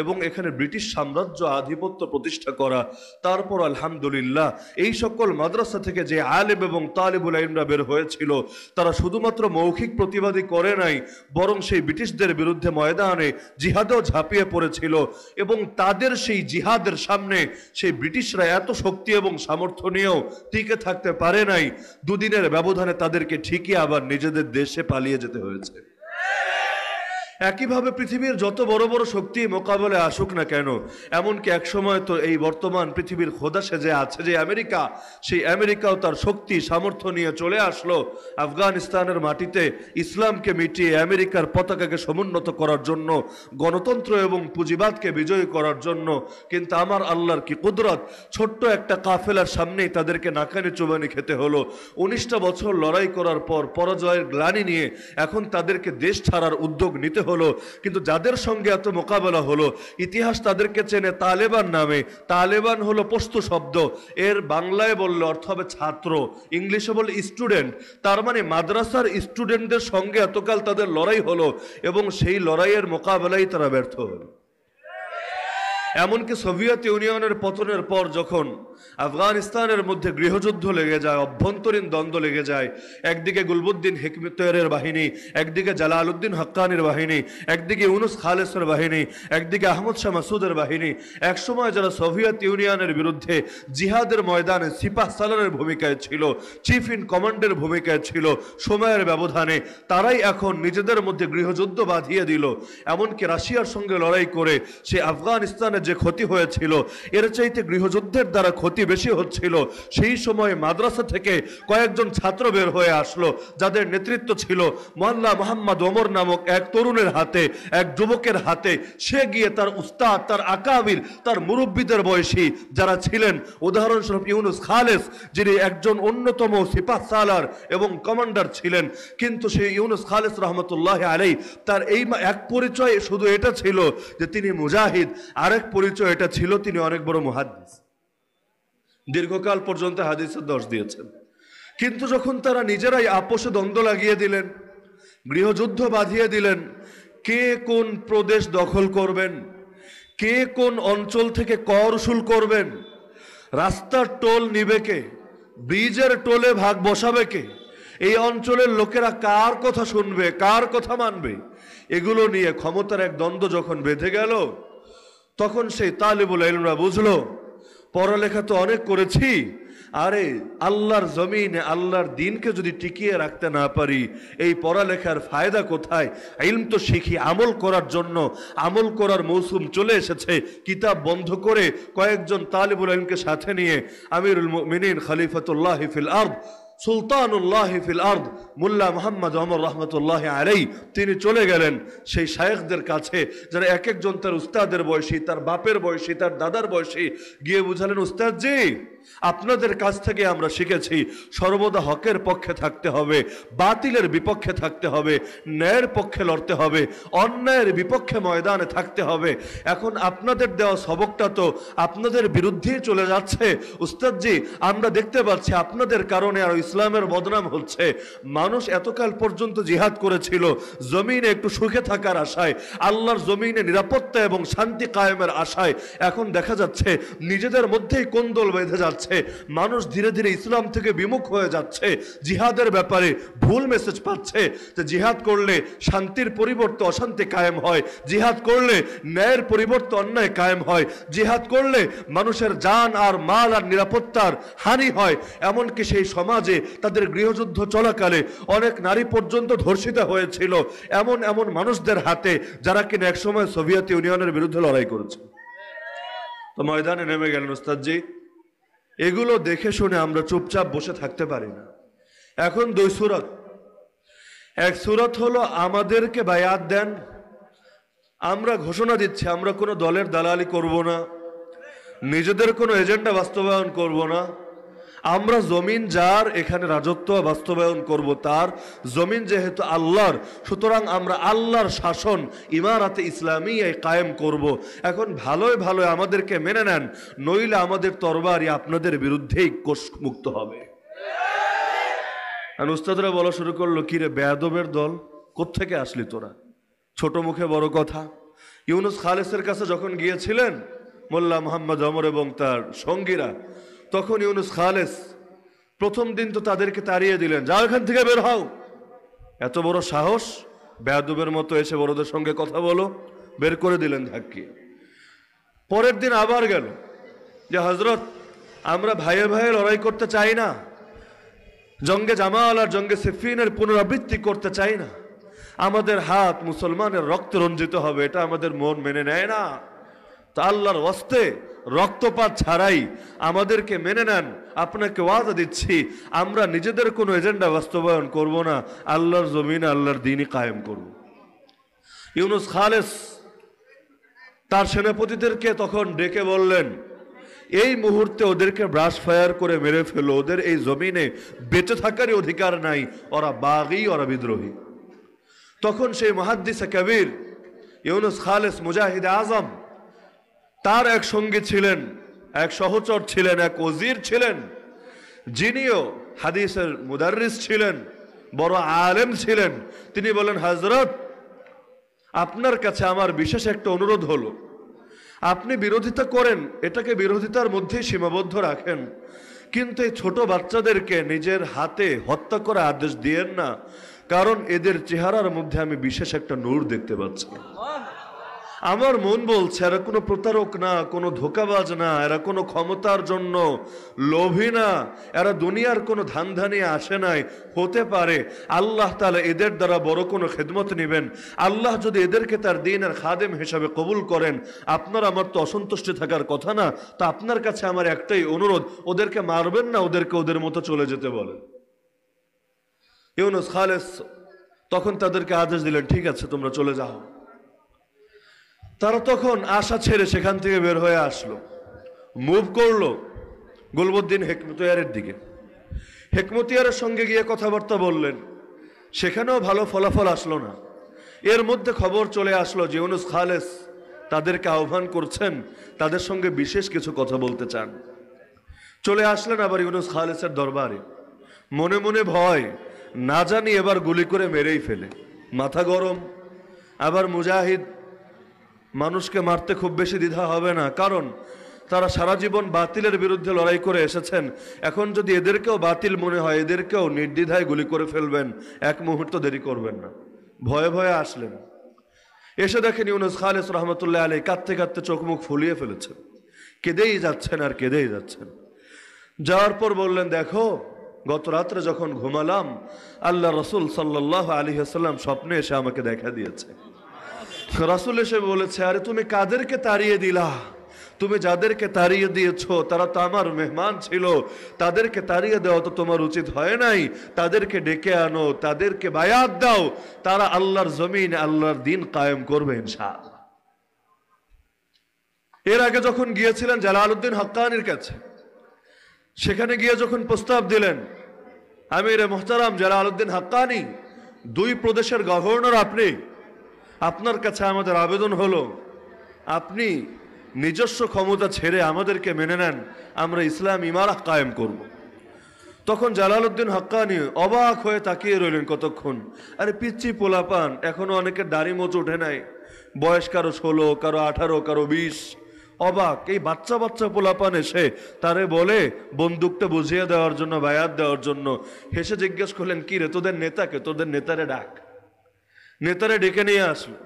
এবং এখানে ব্রিটিশ সাম্রাজ্য আধিপত্য প্রতিষ্ঠা করা তারপর আলহামদুলিল্লাহ এই সকল মাদ্রাসা থেকে যে আলেম এবং তালেবুল আইমরা বের হয়েছিল তারা শুধুমাত্র মৌখিক প্রতিবাদী করে নাই বরং সেই ব্রিটিশদের বিরুদ্ধে ময়দানে জিহাদেও ঝাঁপিয়ে পড়েছিল এবং তাদের সেই জিহাদের সামনে সেই ব্রিটিশরা এত শক্তি এবং সামর্থ্য নিয়েও টিকে থাকতে পারে নাই দুদিনের ব্যবধানে তাদেরকে ঠিকই আবার নিজেদের দেশে পালিয়ে যেতে হয়েছে একইভাবে পৃথিবীর যত বড় বড় শক্তি মোকাবেলায় আসুক না কেন এমনকি একসময় তো এই বর্তমান পৃথিবীর খোদা সেজে আছে যে আমেরিকা সেই আমেরিকাও তার শক্তি সামর্থ্য নিয়ে চলে আসলো আফগানিস্তানের মাটিতে ইসলামকে মিটিয়ে আমেরিকার পতাকাকে সমুন্নত করার জন্য গণতন্ত্র এবং পুঁজিবাদকে বিজয়ী করার জন্য কিন্তু আমার আল্লাহর কি কুদরত ছোট্ট একটা কাফেলার সামনেই তাদেরকে নাকানি চুবানি খেতে হলো উনিশটা বছর লড়াই করার পর পরাজয়ের গ্লানি নিয়ে এখন তাদেরকে দেশ ছাড়ার উদ্যোগ নিতে হলো কিন্তু যাদের সঙ্গে এত মোকাবেলা হলো ইতিহাস তাদেরকে চেনে তালেবান নামে তালেবান হলো পস্তু শব্দ এর বাংলায় বললে অর্থ হবে ছাত্র ইংলিশে বললে স্টুডেন্ট তার মানে মাদ্রাসার স্টুডেন্টদের সঙ্গে এতকাল তাদের লড়াই হলো এবং সেই লড়াইয়ের মোকাবেলায় তারা ব্যর্থ হল এমনকি সোভিয়েত ইউনিয়নের পতনের পর যখন আফগানিস্তানের মধ্যে গৃহযুদ্ধ লেগে যায় অভ্যন্তরীণ দ্বন্দ্ব লেগে যায় একদিকে গুলবুদ্দিন হিকমতের বাহিনী একদিকে জালাল উদ্দিন হক্কানির বাহিনী একদিকে ইউনুস খালেসের বাহিনী একদিকে আহমদ শাহ মাসুদের বাহিনী একসময় যারা সোভিয়েত ইউনিয়নের বিরুদ্ধে জিহাদের ময়দানে সিপাহ সালানের ভূমিকায় ছিল চিফ ইন কমান্ডের ভূমিকায় ছিল সময়ের ব্যবধানে তারাই এখন নিজেদের মধ্যে গৃহযুদ্ধ বাঁধিয়ে দিল এমনকি রাশিয়ার সঙ্গে লড়াই করে সে আফগানিস্তানে যে ক্ষতি হয়েছিল এর চাইতে গৃহযুদ্ধের দ্বারা ক্ষতি প্রতিবেশী হচ্ছিল সেই সময় মাদ্রাসা থেকে কয়েকজন ছাত্র বের হয়ে আসলো যাদের নেতৃত্ব ছিল মোল্লা মোহাম্মদ ওমর নামক এক তরুণের হাতে এক যুবকের হাতে সে গিয়ে তার উস্তাদ তার আকাবির তার মুরব্বীদের বয়সী যারা ছিলেন উদাহরণস্বরূপ ইউনুস খালেস যিনি একজন অন্যতম সিপাহ সালার এবং কমান্ডার ছিলেন কিন্তু সেই ইউনুস খালেস রহমতুল্লাহ আলাই তার এই এক পরিচয় শুধু এটা ছিল যে তিনি মুজাহিদ আরেক পরিচয় এটা ছিল তিনি অনেক বড় মহাদিস দীর্ঘকাল পর্যন্ত হাদিসের দশ দিয়েছেন কিন্তু যখন তারা নিজেরাই আপোষে দ্বন্দ্ব লাগিয়ে দিলেন গৃহযুদ্ধ বাঁধিয়ে দিলেন কে কোন প্রদেশ দখল করবেন কে কোন অঞ্চল থেকে কর উসুল করবেন রাস্তার টোল নিবে কে ব্রিজের টোলে ভাগ বসাবে কে এই অঞ্চলের লোকেরা কার কথা শুনবে কার কথা মানবে এগুলো নিয়ে ক্ষমতার এক দ্বন্দ্ব যখন বেঁধে গেল তখন সেই তালিবুল এলমরা বুঝলো পড়ালেখা তো অনেক করেছি আরে আল্লাহর জমিনে আল্লাহর দিনকে যদি টিকিয়ে রাখতে না পারি এই পড়ালেখার ফায়দা কোথায় ইলম তো শিখি আমল করার জন্য আমল করার মৌসুম চলে এসেছে কিতাব বন্ধ করে কয়েকজন তালিবুল ইলমকে সাথে নিয়ে আমিরুল মিনিন খালিফাতুল্লাহ ফিল আর্ব সুলতানুল্লাহ ফিল আর্দ মুল্লা মোহাম্মদ অমর রহমতুল্লাহ আলাই তিনি চলে গেলেন সেই শায়েখদের কাছে যারা এক একজন তার উস্তাদের বয়সী তার বাপের বয়সী তার দাদার বয়সী গিয়ে বুঝালেন উস্তাদ জি আপনাদের কাছ থেকে আমরা শিখেছি সর্বদা হকের পক্ষে থাকতে হবে বাতিলের বিপক্ষে থাকতে হবে ন্যায়ের পক্ষে লড়তে হবে অন্যায়ের বিপক্ষে ময়দানে থাকতে হবে এখন আপনাদের দেওয়া সবকটা তো আপনাদের বিরুদ্ধেই চলে যাচ্ছে উস্তাদজি আমরা দেখতে পাচ্ছি আপনাদের কারণে আর ইসলামের বদনাম হচ্ছে মানুষ এতকাল পর্যন্ত জিহাদ করেছিল জমিনে একটু সুখে থাকার আশায় আল্লাহর জমিনে নিরাপত্তা এবং শান্তি কায়েমের আশায় এখন দেখা যাচ্ছে নিজেদের মধ্যেই কোন্দল বেঁধে যাচ্ছে যাচ্ছে মানুষ ধীরে ধীরে ইসলাম থেকে বিমুখ হয়ে যাচ্ছে জিহাদের ব্যাপারে ভুল মেসেজ পাচ্ছে যে জিহাদ করলে শান্তির পরিবর্তে অশান্তি কায়েম হয় জিহাদ করলে ন্যায়ের পরিবর্তে অন্যায় কায়েম হয় জিহাদ করলে মানুষের যান আর মাল আর নিরাপত্তার হানি হয় এমনকি সেই সমাজে তাদের গৃহযুদ্ধ চলাকালে অনেক নারী পর্যন্ত ধর্ষিত হয়েছিল এমন এমন মানুষদের হাতে যারা কিনা একসময় সোভিয়েত ইউনিয়নের বিরুদ্ধে লড়াই করেছে তো ময়দানে নেমে গেলেন ওস্তাদজি এগুলো দেখে শুনে আমরা চুপচাপ বসে থাকতে পারি না এখন দুই সুরত এক সুরত হলো আমাদেরকে বায়াত দেন আমরা ঘোষণা দিচ্ছি আমরা কোনো দলের দালালি করব না নিজেদের কোনো এজেন্ডা বাস্তবায়ন করব না আমরা জমিন যার এখানে রাজত্ব বাস্তবায়ন করব তার জমিন যেহেতু আল্লাহর সুতরাং আমরা আল্লাহর শাসন ইমারাতে ইসলামিয়ায় কায়েম করব। এখন ভালোই ভালো আমাদেরকে মেনে নেন নইলে আমাদের তরবারি আপনাদের বিরুদ্ধেই কোষমুক্ত হবে আর উস্তাদরা বলা শুরু করলো কিরে বেয়াদবের দল কোত্থেকে আসলি তোরা ছোট মুখে বড় কথা ইউনুস খালেসের কাছে যখন গিয়েছিলেন মোল্লা মোহাম্মদ অমর এবং তার সঙ্গীরা তখন ইউনুস খালেস প্রথম দিন তো তাদেরকে তাড়িয়ে দিলেন যা এখান থেকে বের হও এত বড় সাহস বেয়াদুবের মতো এসে বড়দের সঙ্গে কথা বলো বের করে দিলেন ধাক্কি পরের দিন আবার গেল যে হজরত আমরা ভাইয়ে ভাইয়ে লড়াই করতে চাই না জঙ্গে জামাল আর জঙ্গে সেফিনের পুনরাবৃত্তি করতে চাই না আমাদের হাত মুসলমানের রক্ত রঞ্জিত হবে এটা আমাদের মন মেনে নেয় না তা আল্লাহর অস্তে রক্তপাত ছাড়াই আমাদেরকে মেনে নেন আপনাকে ওয়াদা দিচ্ছি আমরা নিজেদের কোনো এজেন্ডা বাস্তবায়ন করব না আল্লাহর জমিন আল্লাহর দিনই কায়েম করব ইউনুস খালেস তার সেনাপতিদেরকে তখন ডেকে বললেন এই মুহূর্তে ওদেরকে ব্রাশ ফায়ার করে মেরে ফেলো ওদের এই জমিনে বেঁচে থাকারই অধিকার নাই ওরা বাঘই ওরা বিদ্রোহী তখন সেই মহাদ্দিসা কবির ইউনুস খালেস মুজাহিদ আজম তার এক সঙ্গী ছিলেন এক সহচর ছিলেন এক ওজির ছিলেন যিনিও হাদিসের মুদারিস ছিলেন বড় আলেম ছিলেন তিনি বলেন হজরত আপনার কাছে আমার বিশেষ একটা অনুরোধ হলো আপনি বিরোধিতা করেন এটাকে বিরোধিতার মধ্যেই সীমাবদ্ধ রাখেন কিন্তু এই ছোট বাচ্চাদেরকে নিজের হাতে হত্যা করে আদেশ দিয়েন না কারণ এদের চেহারার মধ্যে আমি বিশেষ একটা নূর দেখতে পাচ্ছি আমার মন বলছে এরা কোনো প্রতারক না কোনো ধোকাবাজ না এরা কোনো ক্ষমতার জন্য লোভী না এরা দুনিয়ার কোনো ধান্দা নিয়ে আসে নাই হতে পারে আল্লাহ তাহলে এদের দ্বারা বড় কোনো খেদমত নেবেন আল্লাহ যদি এদেরকে তার দিনের খাদেম হিসাবে কবুল করেন আপনার আমার তো অসন্তুষ্টি থাকার কথা না তো আপনার কাছে আমার একটাই অনুরোধ ওদেরকে মারবেন না ওদেরকে ওদের মতো চলে যেতে বলেন ইউনুস খালেস তখন তাদেরকে আদেশ দিলেন ঠিক আছে তোমরা চলে যাও তারা তখন আশা ছেড়ে সেখান থেকে বের হয়ে আসলো মুভ করলো গুলবুদ্দিন হেকমতিয়ারের দিকে হেকমতিয়ারের সঙ্গে গিয়ে কথাবার্তা বললেন সেখানেও ভালো ফলাফল আসলো না এর মধ্যে খবর চলে আসলো যে ইউনুস খালেস তাদেরকে আহ্বান করছেন তাদের সঙ্গে বিশেষ কিছু কথা বলতে চান চলে আসলেন আবার ইউনুস খালেসের দরবারে মনে মনে ভয় না জানি এবার গুলি করে মেরেই ফেলে মাথা গরম আবার মুজাহিদ মানুষকে মারতে খুব বেশি দ্বিধা হবে না কারণ তারা সারা জীবন বাতিলের বিরুদ্ধে লড়াই করে এসেছেন এখন যদি এদেরকেও বাতিল মনে হয় এদেরকেও নির্দ্বিধায় গুলি করে ফেলবেন এক মুহূর্ত দেরি করবেন না ভয়ে ভয়ে আসলেন এসে দেখেন ইউনুস খালেস রহমতুল্লাহ আলী কাঁদতে কাঁদতে চোখ মুখ ফুলিয়ে ফেলেছেন কেঁদেই যাচ্ছেন আর কেঁদেই যাচ্ছেন যাওয়ার পর বললেন দেখো গত রাত্রে যখন ঘুমালাম আল্লাহ রসুল সাল্লাহ আলী আসাল্লাম স্বপ্নে এসে আমাকে দেখা দিয়েছে রাসুল এসে বলেছে আরে তুমি কাদেরকে তাড়িয়ে দিলা তুমি যাদেরকে তাড়িয়ে দিয়েছ তারা তো আমার মেহমান ছিল তাদেরকে তাড়িয়ে দেওয়া তো তোমার উচিত হয় নাই তাদেরকে ডেকে আনো তাদেরকে বায়াত দাও তারা আল্লাহর জমিন আল্লাহর দিন কায়েম করবে ইনশাল এর আগে যখন গিয়েছিলেন জালালউদ্দিন হকানির কাছে সেখানে গিয়ে যখন প্রস্তাব দিলেন আমির মোহতারাম জালালউদ্দিন হক্কানি দুই প্রদেশের গভর্নর আপনি আপনার কাছে আমাদের আবেদন হলো আপনি নিজস্ব ক্ষমতা ছেড়ে আমাদেরকে মেনে নেন আমরা ইসলাম ইমারা কায়েম করব। তখন উদ্দিন হাক্কানি অবাক হয়ে তাকিয়ে রইলেন কতক্ষণ আরে পিচ্ছি পোলাপান এখনও অনেকের দাড়ি মোচ ওঠে নাই বয়স কারো ষোলো কারো আঠারো কারো বিশ অবাক এই বাচ্চা বাচ্চা পোলাপান এসে তারে বলে বন্দুকটা বুঝিয়ে দেওয়ার জন্য বায়াত দেওয়ার জন্য হেসে জিজ্ঞেস করলেন কি রে তোদের নেতাকে তোদের নেতারে ডাক নেতারা ডেকে নিয়ে আসলো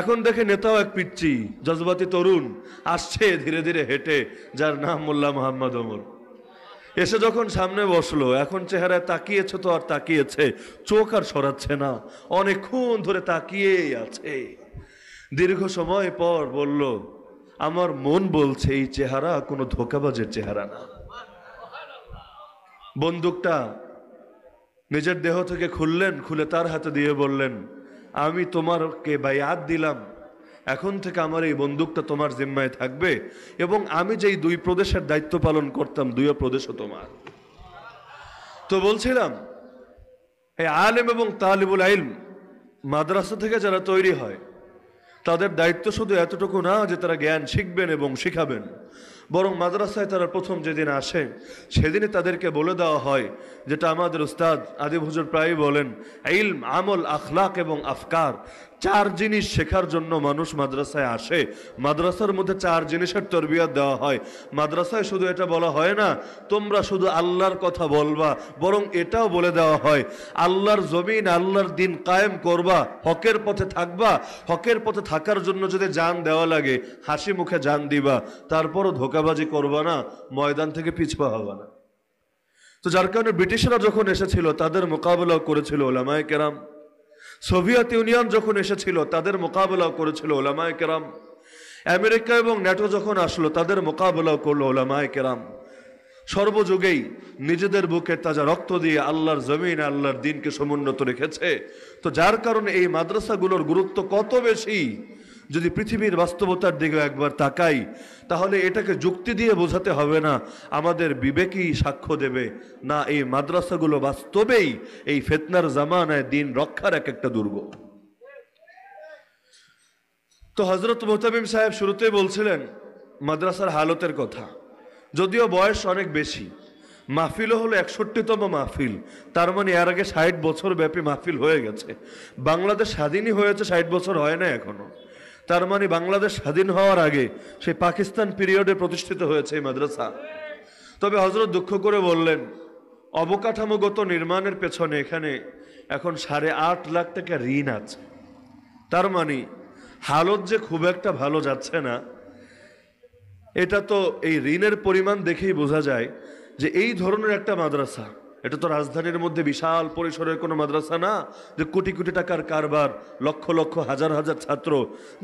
এখন দেখে নেতাও এক পিচ্ছি জজবাতি তরুণ আসছে ধীরে ধীরে হেঁটে যার নাম মোল্লা মোহাম্মদ ওমর এসে যখন সামনে বসলো এখন চেহারায় তাকিয়েছে তো আর তাকিয়েছে চোখ আর সরাচ্ছে না অনেকক্ষণ ধরে তাকিয়ে আছে দীর্ঘ সময় পর বলল আমার মন বলছে এই চেহারা কোনো ধোকাবাজের চেহারা না বন্দুকটা নিজের দেহ থেকে খুললেন খুলে তার হাতে দিয়ে বললেন আমি তোমারকে বায়াত দিলাম এখন থেকে আমার এই বন্দুকটা তোমার জিম্মায় থাকবে এবং আমি যেই দুই প্রদেশের দায়িত্ব পালন করতাম দুই প্রদেশও তোমার তো বলছিলাম এই আলেম এবং তালিবুল আইল মাদ্রাসা থেকে যারা তৈরি হয় তাদের দায়িত্ব শুধু এতটুকু না যে তারা জ্ঞান শিখবেন এবং শিখাবেন বরং মাদ্রাসায় তারা প্রথম যেদিন আসে সেদিনে তাদেরকে বলে দেওয়া হয় যেটা আমাদের উস্তাদ আদিব প্রায়ই বলেন ইলম আমল আখলাক এবং আফকার চার জিনিস শেখার জন্য মানুষ মাদ্রাসায় আসে মাদ্রাসার মধ্যে চার জিনিসের তরবিয়া দেওয়া হয় মাদ্রাসায় শুধু এটা বলা হয় না তোমরা শুধু আল্লাহর কথা বলবা বরং এটাও বলে দেওয়া হয় আল্লাহর জমিন আল্লাহর দিন কায়েম করবা হকের পথে থাকবা হকের পথে থাকার জন্য যদি যান দেওয়া লাগে হাসি মুখে যান দিবা তারপরও ধোকাবাজি করবা না ময়দান থেকে পিছপা হবা না তো যার কারণে ব্রিটিশরা যখন এসেছিল তাদের মোকাবেলা করেছিল ওলামায় কেরাম সোভিয়েত ইউনিয়ন যখন এসেছিল তাদের মোকাবেলাও করেছিল ওলামায় কেরাম আমেরিকা এবং ন্যাটো যখন আসলো তাদের মোকাবেলাও করলো ওলামায় কেরাম সর্বযুগেই নিজেদের বুকে তাজা রক্ত দিয়ে আল্লাহর জমিন আল্লাহর দিনকে সমুন্নত রেখেছে তো যার কারণে এই মাদ্রাসাগুলোর গুরুত্ব কত বেশি যদি পৃথিবীর বাস্তবতার দিকে একবার তাকাই তাহলে এটাকে যুক্তি দিয়ে বোঝাতে হবে না আমাদের বিবেকই সাক্ষ্য দেবে না এই মাদ্রাসাগুলো বাস্তবেই এই ফেতনার জামানায় দিন রক্ষার এক একটা দুর্গ তো হজরত মোহতাবিম সাহেব শুরুতেই বলছিলেন মাদ্রাসার হালতের কথা যদিও বয়স অনেক বেশি মাহফিলও হলো একষট্টিতম মাহফিল তার মানে এর আগে ষাট বছর ব্যাপী মাহফিল হয়ে গেছে বাংলাদেশ স্বাধীনই হয়েছে ষাট বছর হয় না এখনও তার মানে বাংলাদেশ স্বাধীন হওয়ার আগে সেই পাকিস্তান পিরিয়ডে প্রতিষ্ঠিত হয়েছে এই মাদ্রাসা তবে হজরত দুঃখ করে বললেন অবকাঠামোগত নির্মাণের পেছনে এখানে এখন সাড়ে আট লাখ টাকা ঋণ আছে তার মানে হালত যে খুব একটা ভালো যাচ্ছে না এটা তো এই ঋণের পরিমাণ দেখেই বোঝা যায় যে এই ধরনের একটা মাদ্রাসা এটা তো রাজধানীর মধ্যে বিশাল পরিসরের কোনো মাদ্রাসা না যে কোটি কোটি টাকার কারবার লক্ষ লক্ষ হাজার হাজার ছাত্র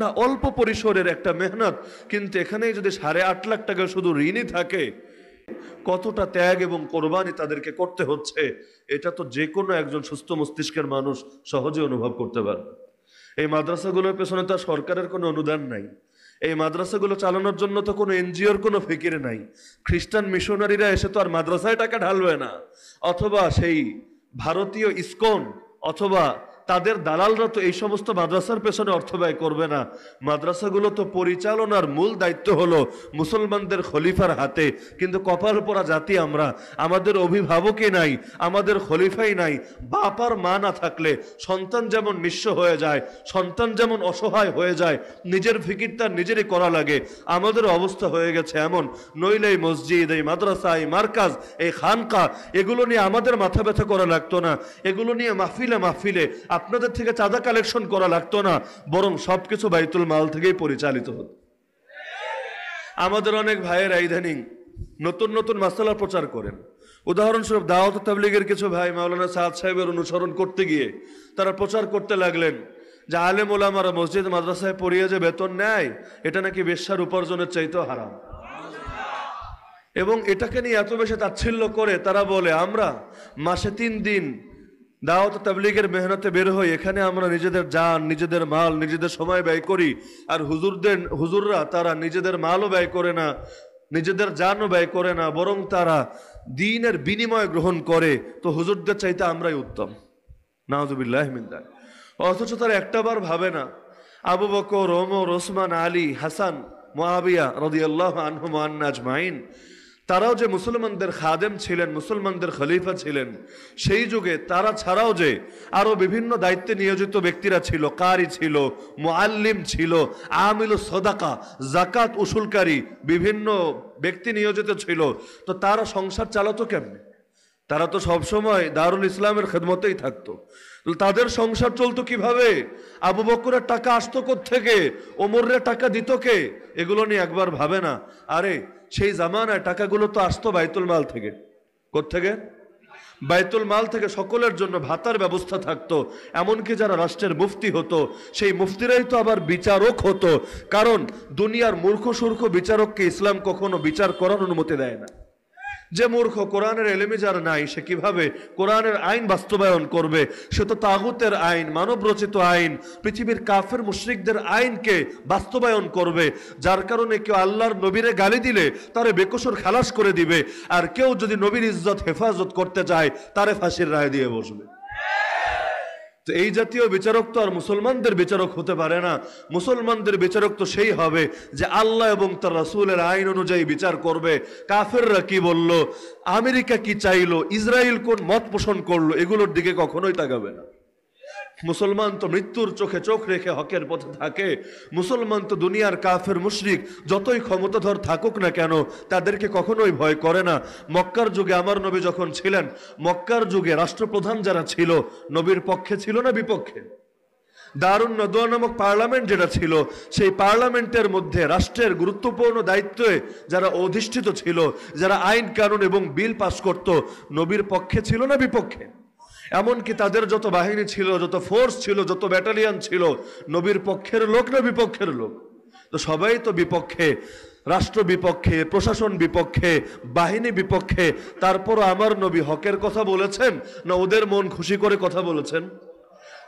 না অল্প পরিসরের একটা মেহনত কিন্তু এখানেই যদি সাড়ে আট লাখ টাকা শুধু ঋণই থাকে কতটা ত্যাগ এবং কোরবানি তাদেরকে করতে হচ্ছে এটা তো যে কোনো একজন সুস্থ মস্তিষ্কের মানুষ সহজে অনুভব করতে পারবে এই মাদ্রাসাগুলোর পেছনে তার সরকারের কোনো অনুদান নাই এই মাদ্রাসাগুলো চালানোর জন্য তো কোনো এনজিওর কোনো ফিকির নাই খ্রিস্টান মিশনারিরা এসে তো আর মাদ্রাসায় টাকা ঢালবে না অথবা সেই ভারতীয় ইস্কন অথবা তাদের দালালরা তো এই সমস্ত মাদ্রাসার পেছনে অর্থ ব্যয় করবে না মাদ্রাসাগুলো তো পরিচালনার মূল দায়িত্ব হলো মুসলমানদের খলিফার হাতে কিন্তু কপাল পরা জাতি আমরা আমাদের অভিভাবকই নাই আমাদের খলিফাই নাই বাপার মা না থাকলে সন্তান যেমন নিঃস্ব হয়ে যায় সন্তান যেমন অসহায় হয়ে যায় নিজের ফিকির তার নিজেরই করা লাগে আমাদের অবস্থা হয়ে গেছে এমন নইলে এই মসজিদ এই মাদ্রাসা এই মার্কাজ এই খানকা এগুলো নিয়ে আমাদের মাথা ব্যথা করা লাগতো না এগুলো নিয়ে মাহফিলে মাহফিলে আপনাদের থেকে চাঁদা কালেকশন করা লাগতো না বরং সবকিছু বাইতুল মাল থেকেই পরিচালিত হতো আমাদের অনেক ভাইয়ের আইধানি নতুন নতুন মাসালা প্রচার করেন উদাহরণস্বরূপ দাওয়াত তাবলিগের কিছু ভাই মাওলানা সাদ সাহেবের অনুসরণ করতে গিয়ে তারা প্রচার করতে লাগলেন যে আলেম ওলামারা মসজিদ মাদ্রাসায় পড়িয়ে যে বেতন নেয় এটা নাকি বেশ্যার উপার্জনের চাইতে হারাম এবং এটাকে নিয়ে এত বেশি তাচ্ছিল্য করে তারা বলে আমরা মাসে তিন দিন দাওয়াত তাবলিগের মেহনতে বের হই এখানে আমরা নিজেদের যান নিজেদের মাল নিজেদের সময় ব্যয় করি আর হুজুরদের হুজুররা তারা নিজেদের মালও ব্যয় করে না নিজেদের জানও ব্যয় করে না বরং তারা দিনের বিনিময় গ্রহণ করে তো হুজুরদের চাইতে আমরাই উত্তম নাহজুবিল্লাহ অথচ তারা একটাবার ভাবে না আবু বকর ওমর ওসমান আলী হাসান মহাবিয়া রদিয়াল্লাহ আনহুম মাইন তারাও যে মুসলমানদের খাদেম ছিলেন মুসলমানদের খলিফা ছিলেন সেই যুগে তারা ছাড়াও যে আরও বিভিন্ন দায়িত্বে নিয়োজিত ব্যক্তিরা ছিল কারি ছিল মোয়াল্লিম ছিল আমিল সদাকা জাকাত উসুলকারী বিভিন্ন ব্যক্তি নিয়োজিত ছিল তো তারা সংসার চালাতো কেমনে তারা তো সবসময় দারুল ইসলামের খেদমতেই থাকতো তাদের সংসার চলতো কিভাবে আবু বকরের টাকা আসতো থেকে ওমরের টাকা দিত কে এগুলো নিয়ে একবার ভাবে না আরে সেই জামানায় টাকাগুলো তো আসতো বাইতুল মাল থেকে থেকে বাইতুল মাল থেকে সকলের জন্য ভাতার ব্যবস্থা থাকতো এমনকি যারা রাষ্ট্রের মুফতি হতো সেই মুফতিরাই তো আবার বিচারক হতো কারণ দুনিয়ার মূর্খ সূর্খ বিচারককে ইসলাম কখনো বিচার করার অনুমতি দেয় না যে মূর্খ কোরআনের এলেমিজার যার নাই সে কিভাবে কোরআনের আইন বাস্তবায়ন করবে সে তো তাগুতের আইন মানবরচিত আইন পৃথিবীর কাফের মুশ্রিকদের আইনকে বাস্তবায়ন করবে যার কারণে কেউ আল্লাহর নবীরে গালি দিলে তারে বেকসর খালাস করে দিবে আর কেউ যদি নবীর ইজ্জত হেফাজত করতে চায় তারে ফাঁসির রায় দিয়ে বসবে তো এই জাতীয় বিচারক তো আর মুসলমানদের বিচারক হতে পারে না মুসলমানদের বিচারক তো সেই হবে যে আল্লাহ এবং তার রাসুলের আইন অনুযায়ী বিচার করবে কাফেররা কি বলল আমেরিকা কি চাইলো ইসরায়েল কোন মত পোষণ করলো এগুলোর দিকে কখনোই তাকাবে না মুসলমান তো মৃত্যুর চোখে চোখ রেখে হকের পথে থাকে মুসলমান তো দুনিয়ার কাফের মুশরিক যতই ক্ষমতাধর থাকুক না কেন তাদেরকে কখনোই ভয় করে না মক্কার যুগে আমার নবী যখন ছিলেন মক্কার যুগে রাষ্ট্রপ্রধান যারা ছিল নবীর পক্ষে ছিল না বিপক্ষে দারুন নদুয়া নামক পার্লামেন্ট যেটা ছিল সেই পার্লামেন্টের মধ্যে রাষ্ট্রের গুরুত্বপূর্ণ দায়িত্বে যারা অধিষ্ঠিত ছিল যারা আইন কানুন এবং বিল পাশ করত নবীর পক্ষে ছিল না বিপক্ষে এমনকি তাদের যত বাহিনী ছিল যত ফোর্স ছিল যত ব্যাটালিয়ান ছিল নবীর পক্ষের লোক না বিপক্ষের লোক তো সবাই তো বিপক্ষে রাষ্ট্র বিপক্ষে প্রশাসন বিপক্ষে বাহিনী বিপক্ষে তারপর আমার নবী হকের কথা বলেছেন না ওদের মন খুশি করে কথা বলেছেন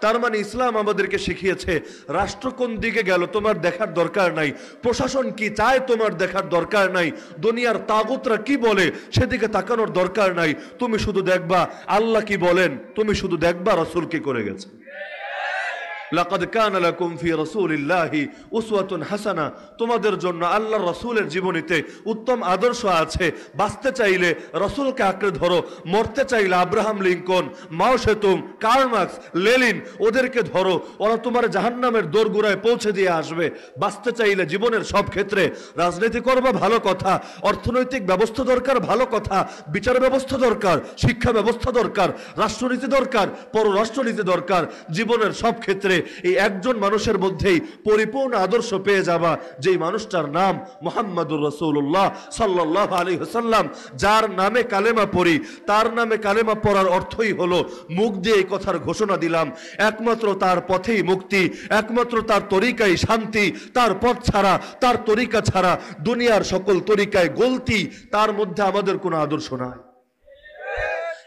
তার মানে ইসলাম আমাদেরকে শিখিয়েছে রাষ্ট্র কোন দিকে গেল তোমার দেখার দরকার নাই প্রশাসন কি চায় তোমার দেখার দরকার নাই দুনিয়ার তাগুতরা কি বলে সেদিকে তাকানোর দরকার নাই তুমি শুধু দেখবা আল্লাহ কি বলেন তুমি শুধু দেখবা রসুল কি করে গেছে লাকাদ কানা লাকুম রসুল ইল্লাহি উসওয়াতুন হাসানা তোমাদের জন্য আল্লাহর রসুলের জীবনীতে উত্তম আদর্শ আছে বাঁচতে চাইলে রসুলকে আঁকড়ে ধরো মরতে চাইলে আব্রাহাম লিঙ্কন মাও সেতুম কার্মাক্স লেলিন ওদেরকে ধরো ওরা তোমার জাহান্নামের দোরগোড়ায় পৌঁছে দিয়ে আসবে বাঁচতে চাইলে জীবনের সব ক্ষেত্রে রাজনীতি করবা ভালো কথা অর্থনৈতিক ব্যবস্থা দরকার ভালো কথা বিচার ব্যবস্থা দরকার শিক্ষা ব্যবস্থা দরকার রাষ্ট্রনীতি দরকার পররাষ্ট্রনীতি দরকার জীবনের সব ক্ষেত্রে এই একজন মানুষের মধ্যেই পরিপূর্ণ আদর্শ পেয়ে যাবা যেই মানুষটার নাম মোহাম্মদুর রসুল্লাহ সাল্লাহ আলী হাসাল্লাম যার নামে কালেমা পড়ি তার নামে কালেমা পড়ার অর্থই হলো মুখ দিয়ে এই কথার ঘোষণা দিলাম একমাত্র তার পথেই মুক্তি একমাত্র তার তরিকাই শান্তি তার পথ ছাড়া তার তরিকা ছাড়া দুনিয়ার সকল তরিকায় গলতি তার মধ্যে আমাদের কোনো আদর্শ নাই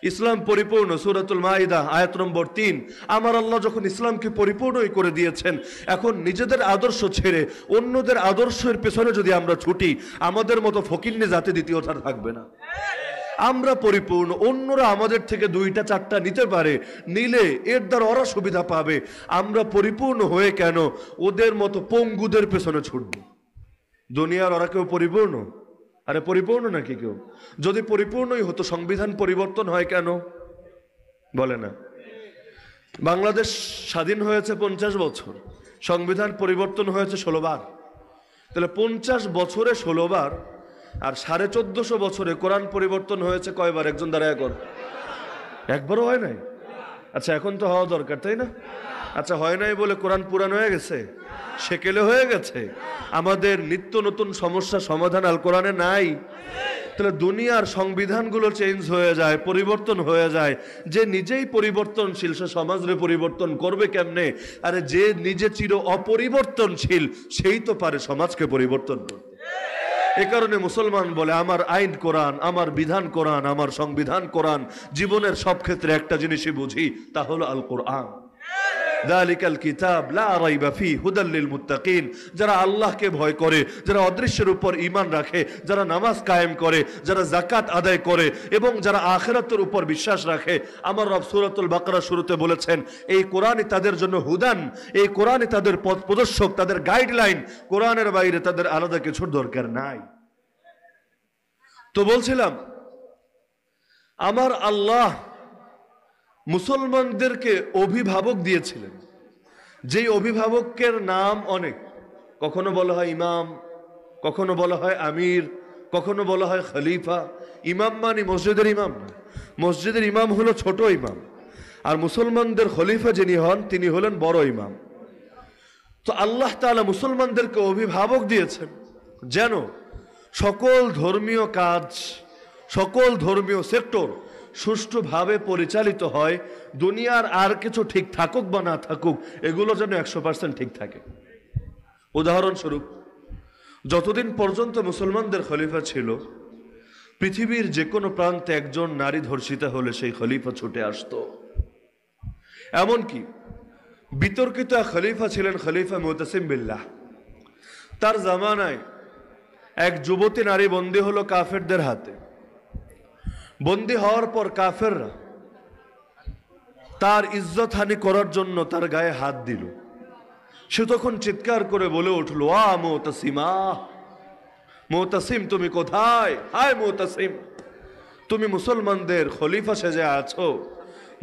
ইসলাম পরিপূর্ণ সুরাতুল মাহিদা আয়াত নম্বর তিন আমার আল্লাহ যখন ইসলামকে পরিপূর্ণই করে দিয়েছেন এখন নিজেদের আদর্শ ছেড়ে অন্যদের আদর্শের পেছনে যদি আমরা ছুটি আমাদের মতো ফকিরনে যাতে দ্বিতীয়টা থাকবে না আমরা পরিপূর্ণ অন্যরা আমাদের থেকে দুইটা চারটা নিতে পারে নিলে এর দ্বারা ওরা সুবিধা পাবে আমরা পরিপূর্ণ হয়ে কেন ওদের মতো পঙ্গুদের পেছনে ছুটব দুনিয়ার ওরা কেউ পরিপূর্ণ আরে পরিপূর্ণ নাকি কেউ যদি পরিপূর্ণই হতো সংবিধান পরিবর্তন হয় কেন বলে না বাংলাদেশ স্বাধীন হয়েছে পঞ্চাশ বছর সংবিধান পরিবর্তন হয়েছে ষোলোবার তাহলে পঞ্চাশ বছরে ষোলোবার আর সাড়ে চোদ্দশো বছরে কোরআন পরিবর্তন হয়েছে কয়বার একজন দাঁড়ায় কর একবারও হয় নাই আচ্ছা এখন তো হওয়া দরকার তাই না আচ্ছা হয় নাই বলে কোরআন পুরান হয়ে গেছে সেকেলে হয়ে গেছে আমাদের নিত্য নতুন সমস্যা সমাধান আল কোরআনে নাই তাহলে দুনিয়ার সংবিধানগুলো চেঞ্জ হয়ে যায় পরিবর্তন হয়ে যায় যে নিজেই পরিবর্তনশীল সে সমাজরে পরিবর্তন করবে কেমনে আরে যে নিজে চির অপরিবর্তনশীল সেই তো পারে সমাজকে পরিবর্তন করতে এ কারণে মুসলমান বলে আমার আইন কোরআন আমার বিধান কোরআন আমার সংবিধান কোরআন জীবনের সব ক্ষেত্রে একটা জিনিসই বুঝি তা হলো আল কোরআন দালিকাল কিতাব লা রাইবা ফি হুদাল্লিল মুত্তাকিন যারা আল্লাহকে ভয় করে যারা অদৃশ্যের উপর ইমান রাখে যারা নামাজ কায়েম করে যারা জাকাত আদায় করে এবং যারা আখেরাতের উপর বিশ্বাস রাখে আমার রব সুরাতুল বাকরা শুরুতে বলেছেন এই কোরআনই তাদের জন্য হুদান এই কোরআনই তাদের পথ প্রদর্শক তাদের গাইডলাইন কোরআনের বাইরে তাদের আলাদা কিছুর দরকার নাই তো বলছিলাম আমার আল্লাহ মুসলমানদেরকে অভিভাবক দিয়েছিলেন যেই অভিভাবকের নাম অনেক কখনো বলা হয় ইমাম কখনো বলা হয় আমির কখনো বলা হয় খলিফা ইমাম মানে মসজিদের ইমাম মসজিদের ইমাম হলো ছোট ইমাম আর মুসলমানদের খলিফা যিনি হন তিনি হলেন বড় ইমাম তো আল্লাহ তালা মুসলমানদেরকে অভিভাবক দিয়েছেন যেন সকল ধর্মীয় কাজ সকল ধর্মীয় সেক্টর সুষ্ঠুভাবে পরিচালিত হয় দুনিয়ার আর কিছু ঠিক থাকুক বা না থাকুক এগুলো যেন একশো পার্সেন্ট ঠিক থাকে উদাহরণস্বরূপ যতদিন পর্যন্ত মুসলমানদের খলিফা ছিল পৃথিবীর যে কোনো প্রান্তে একজন নারী ধর্ষিতা হলে সেই খলিফা ছুটে আসত এমনকি বিতর্কিত খলিফা ছিলেন খলিফা মোতাসিম বিল্লাহ তার জামানায় এক যুবতী নারী বন্দী হলো কাফেরদের হাতে বন্দী হওয়ার পর কাফেররা তার ইজ্জত হানি করার জন্য তার গায়ে হাত দিল সে তখন চিৎকার করে বলে উঠল আ মোতাসিমা মোতাসিম তুমি কোথায় হায় মোতাসিম তুমি মুসলমানদের খলিফা সেজে আছো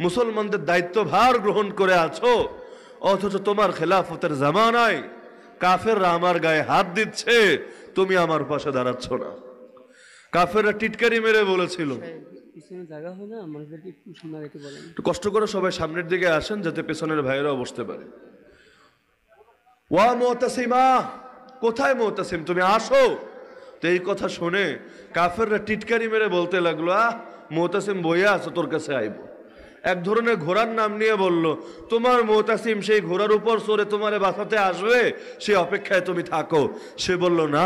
মুসলমানদের দায়িত্বভার গ্রহণ করে আছো অথচ তোমার খেলাফতের জামানায় কাফেররা আমার গায়ে হাত দিচ্ছে তুমি আমার পাশে দাঁড়াচ্ছ না কাফেররা টিটকারি মেরে বলেছিল কষ্ট করে সবাই সামনের দিকে আসেন যাতে পেছনের ভাইয়েরা বসতে পারে ওয়া মোহতাসিমা কোথায় মোহতাসিম তুমি আসো তো এই কথা শুনে কাফেররা টিটকারি মেরে বলতে লাগলো আহ মোহতাসিম বইয়া আছো তোর কাছে আইবো এক ধরনের ঘোড়ার নাম নিয়ে বলল তোমার মোতাসিম সেই ঘোড়ার উপর সরে তোমারে বাঁচাতে আসবে সে অপেক্ষায় তুমি থাকো সে বলল না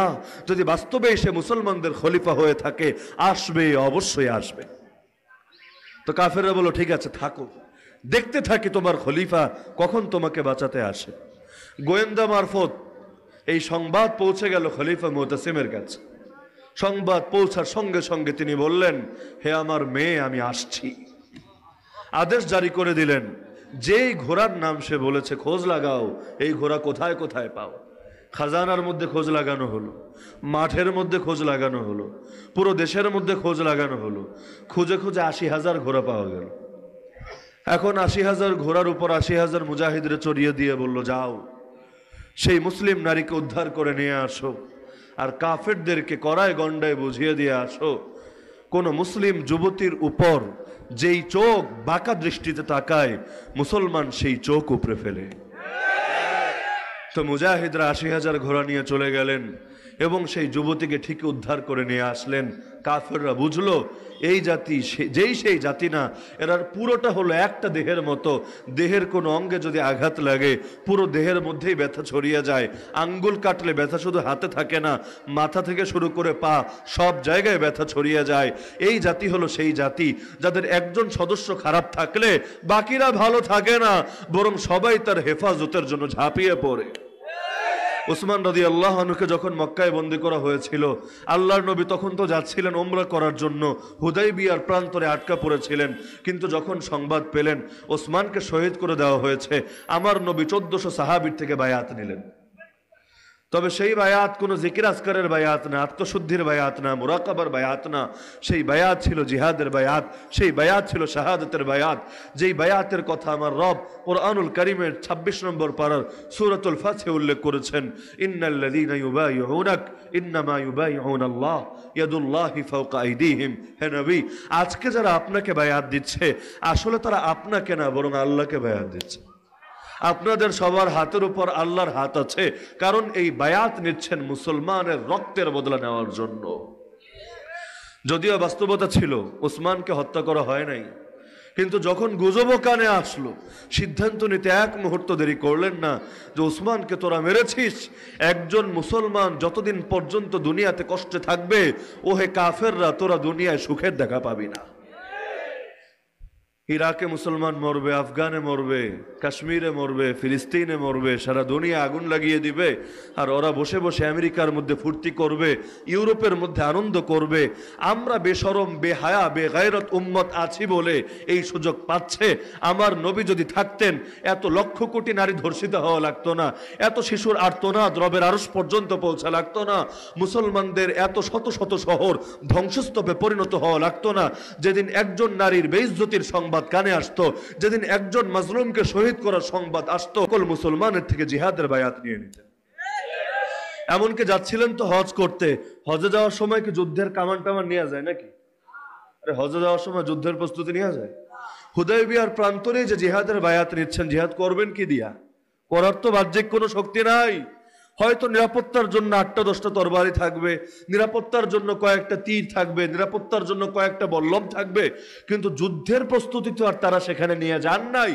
যদি বাস্তবে সে মুসলমানদের খলিফা হয়ে থাকে আসবে অবশ্যই আসবে তো কাফেররা বলল ঠিক আছে থাকো দেখতে থাকি তোমার খলিফা কখন তোমাকে বাঁচাতে আসে গোয়েন্দা মারফত এই সংবাদ পৌঁছে গেল খলিফা মোতাসিমের কাছে সংবাদ পৌঁছার সঙ্গে সঙ্গে তিনি বললেন হে আমার মেয়ে আমি আসছি আদেশ জারি করে দিলেন যেই ঘোড়ার নাম সে বলেছে খোঁজ লাগাও এই ঘোড়া কোথায় কোথায় পাও খাজানার মধ্যে খোঁজ লাগানো হলো মাঠের মধ্যে খোঁজ লাগানো হলো পুরো দেশের মধ্যে খোঁজ লাগানো হলো খুঁজে খুঁজে আশি হাজার ঘোড়া পাওয়া গেল এখন আশি হাজার ঘোড়ার উপর আশি হাজার মুজাহিদরে চড়িয়ে দিয়ে বলল যাও সেই মুসলিম নারীকে উদ্ধার করে নিয়ে আসো আর কাফেরদেরকে করায় গণ্ডায় বুঝিয়ে দিয়ে আসো কোনো মুসলিম যুবতীর উপর যেই চোখ বাঁকা দৃষ্টিতে তাকায় মুসলমান সেই চোখ উপরে ফেলে তো মুজাহিদরা আশি হাজার ঘোড়া নিয়ে চলে গেলেন এবং সেই যুবতীকে ঠিক উদ্ধার করে নিয়ে আসলেন কাফেররা বুঝলো এই জাতি যেই সেই জাতি না এরার পুরোটা হলো একটা দেহের মতো দেহের কোনো অঙ্গে যদি আঘাত লাগে পুরো দেহের মধ্যেই ব্যথা ছড়িয়ে যায় আঙ্গুল কাটলে ব্যথা শুধু হাতে থাকে না মাথা থেকে শুরু করে পা সব জায়গায় ব্যথা ছড়িয়ে যায় এই জাতি হলো সেই জাতি যাদের একজন সদস্য খারাপ থাকলে বাকিরা ভালো থাকে না বরং সবাই তার হেফাজতের জন্য ঝাঁপিয়ে পড়ে ওসমান রাজি আল্লাহ আনুকে যখন মক্কায় বন্দী করা হয়েছিল আল্লাহর নবী তখন তো যাচ্ছিলেন ওমরা করার জন্য হুদাই বিয়ার প্রান্তরে আটকা পড়েছিলেন কিন্তু যখন সংবাদ পেলেন ওসমানকে শহীদ করে দেওয়া হয়েছে আমার নবী চোদ্দশো সাহাবির থেকে বায়াত নিলেন তবে সেই বায়াত কোনো জিকির আসকারের বায়াত না আত্মশুদ্ধির বায়াত না মুরাকাবার বায়াত না সেই বায়াত ছিল জিহাদের বায়াত সেই বায়াত ছিল শাহাদতের বায়াত যেই বায়াতের কথা আমার রব কোরআনুল করিমের ২৬ নম্বর পাড়ার সুরতুল ফাতে উল্লেখ করেছেন আজকে যারা আপনাকে বায়াত দিচ্ছে আসলে তারা আপনাকে না বরং আল্লাহকে বায়াত দিচ্ছে আপনাদের সবার হাতের উপর আল্লাহর হাত আছে কারণ এই বায়াত নিচ্ছেন মুসলমানের রক্তের বদলা নেওয়ার জন্য যদিও বাস্তবতা ছিল ওসমানকে হত্যা করা হয় নাই কিন্তু যখন গুজব কানে আসলো সিদ্ধান্ত নিতে এক মুহূর্ত দেরি করলেন না যে ওসমানকে তোরা মেরেছিস একজন মুসলমান যতদিন পর্যন্ত দুনিয়াতে কষ্টে থাকবে ওহে কাফেররা তোরা দুনিয়ায় সুখের দেখা পাবি না ইরাকে মুসলমান মরবে আফগানে মরবে কাশ্মীরে মরবে ফিলিস্তিনে মরবে সারা দুনিয়া আগুন লাগিয়ে দিবে আর ওরা বসে বসে আমেরিকার মধ্যে ফুর্তি করবে ইউরোপের মধ্যে আনন্দ করবে আমরা বেসরম বেহায়া বেগায়রত উম্মত আছি বলে এই সুযোগ পাচ্ছে আমার নবী যদি থাকতেন এত লক্ষ কোটি নারী ধর্ষিত হওয়া লাগতো না এত শিশুর আর্তনা দ্রবের আরস পর্যন্ত পৌঁছা লাগতো না মুসলমানদের এত শত শত শহর ধ্বংসস্তূপে পরিণত হওয়া লাগতো না যেদিন একজন নারীর বেইজ্জতির সং সংবাদ কানে আসতো যেদিন একজন মাজলুমকে শহীদ করার সংবাদ আসতো সকল মুসলমানের থেকে জিহাদের বায়াত নিয়ে নিতেন এমনকি যাচ্ছিলেন তো হজ করতে হজে যাওয়ার সময় কি যুদ্ধের কামান টামান নেওয়া যায় নাকি আরে হজে যাওয়ার সময় যুদ্ধের প্রস্তুতি নেওয়া যায় হুদয় বিহার প্রান্তরে যে জিহাদের বায়াত নিচ্ছেন জিহাদ করবেন কি দিয়া করার তো বাহ্যিক কোনো শক্তি নাই হয়তো নিরাপত্তার জন্য আটটা দশটা তরবারি থাকবে নিরাপত্তার জন্য কয়েকটা তীর থাকবে নিরাপত্তার জন্য কয়েকটা বল্লভ থাকবে কিন্তু যুদ্ধের প্রস্তুতি তো আর তারা সেখানে নিয়ে যান নাই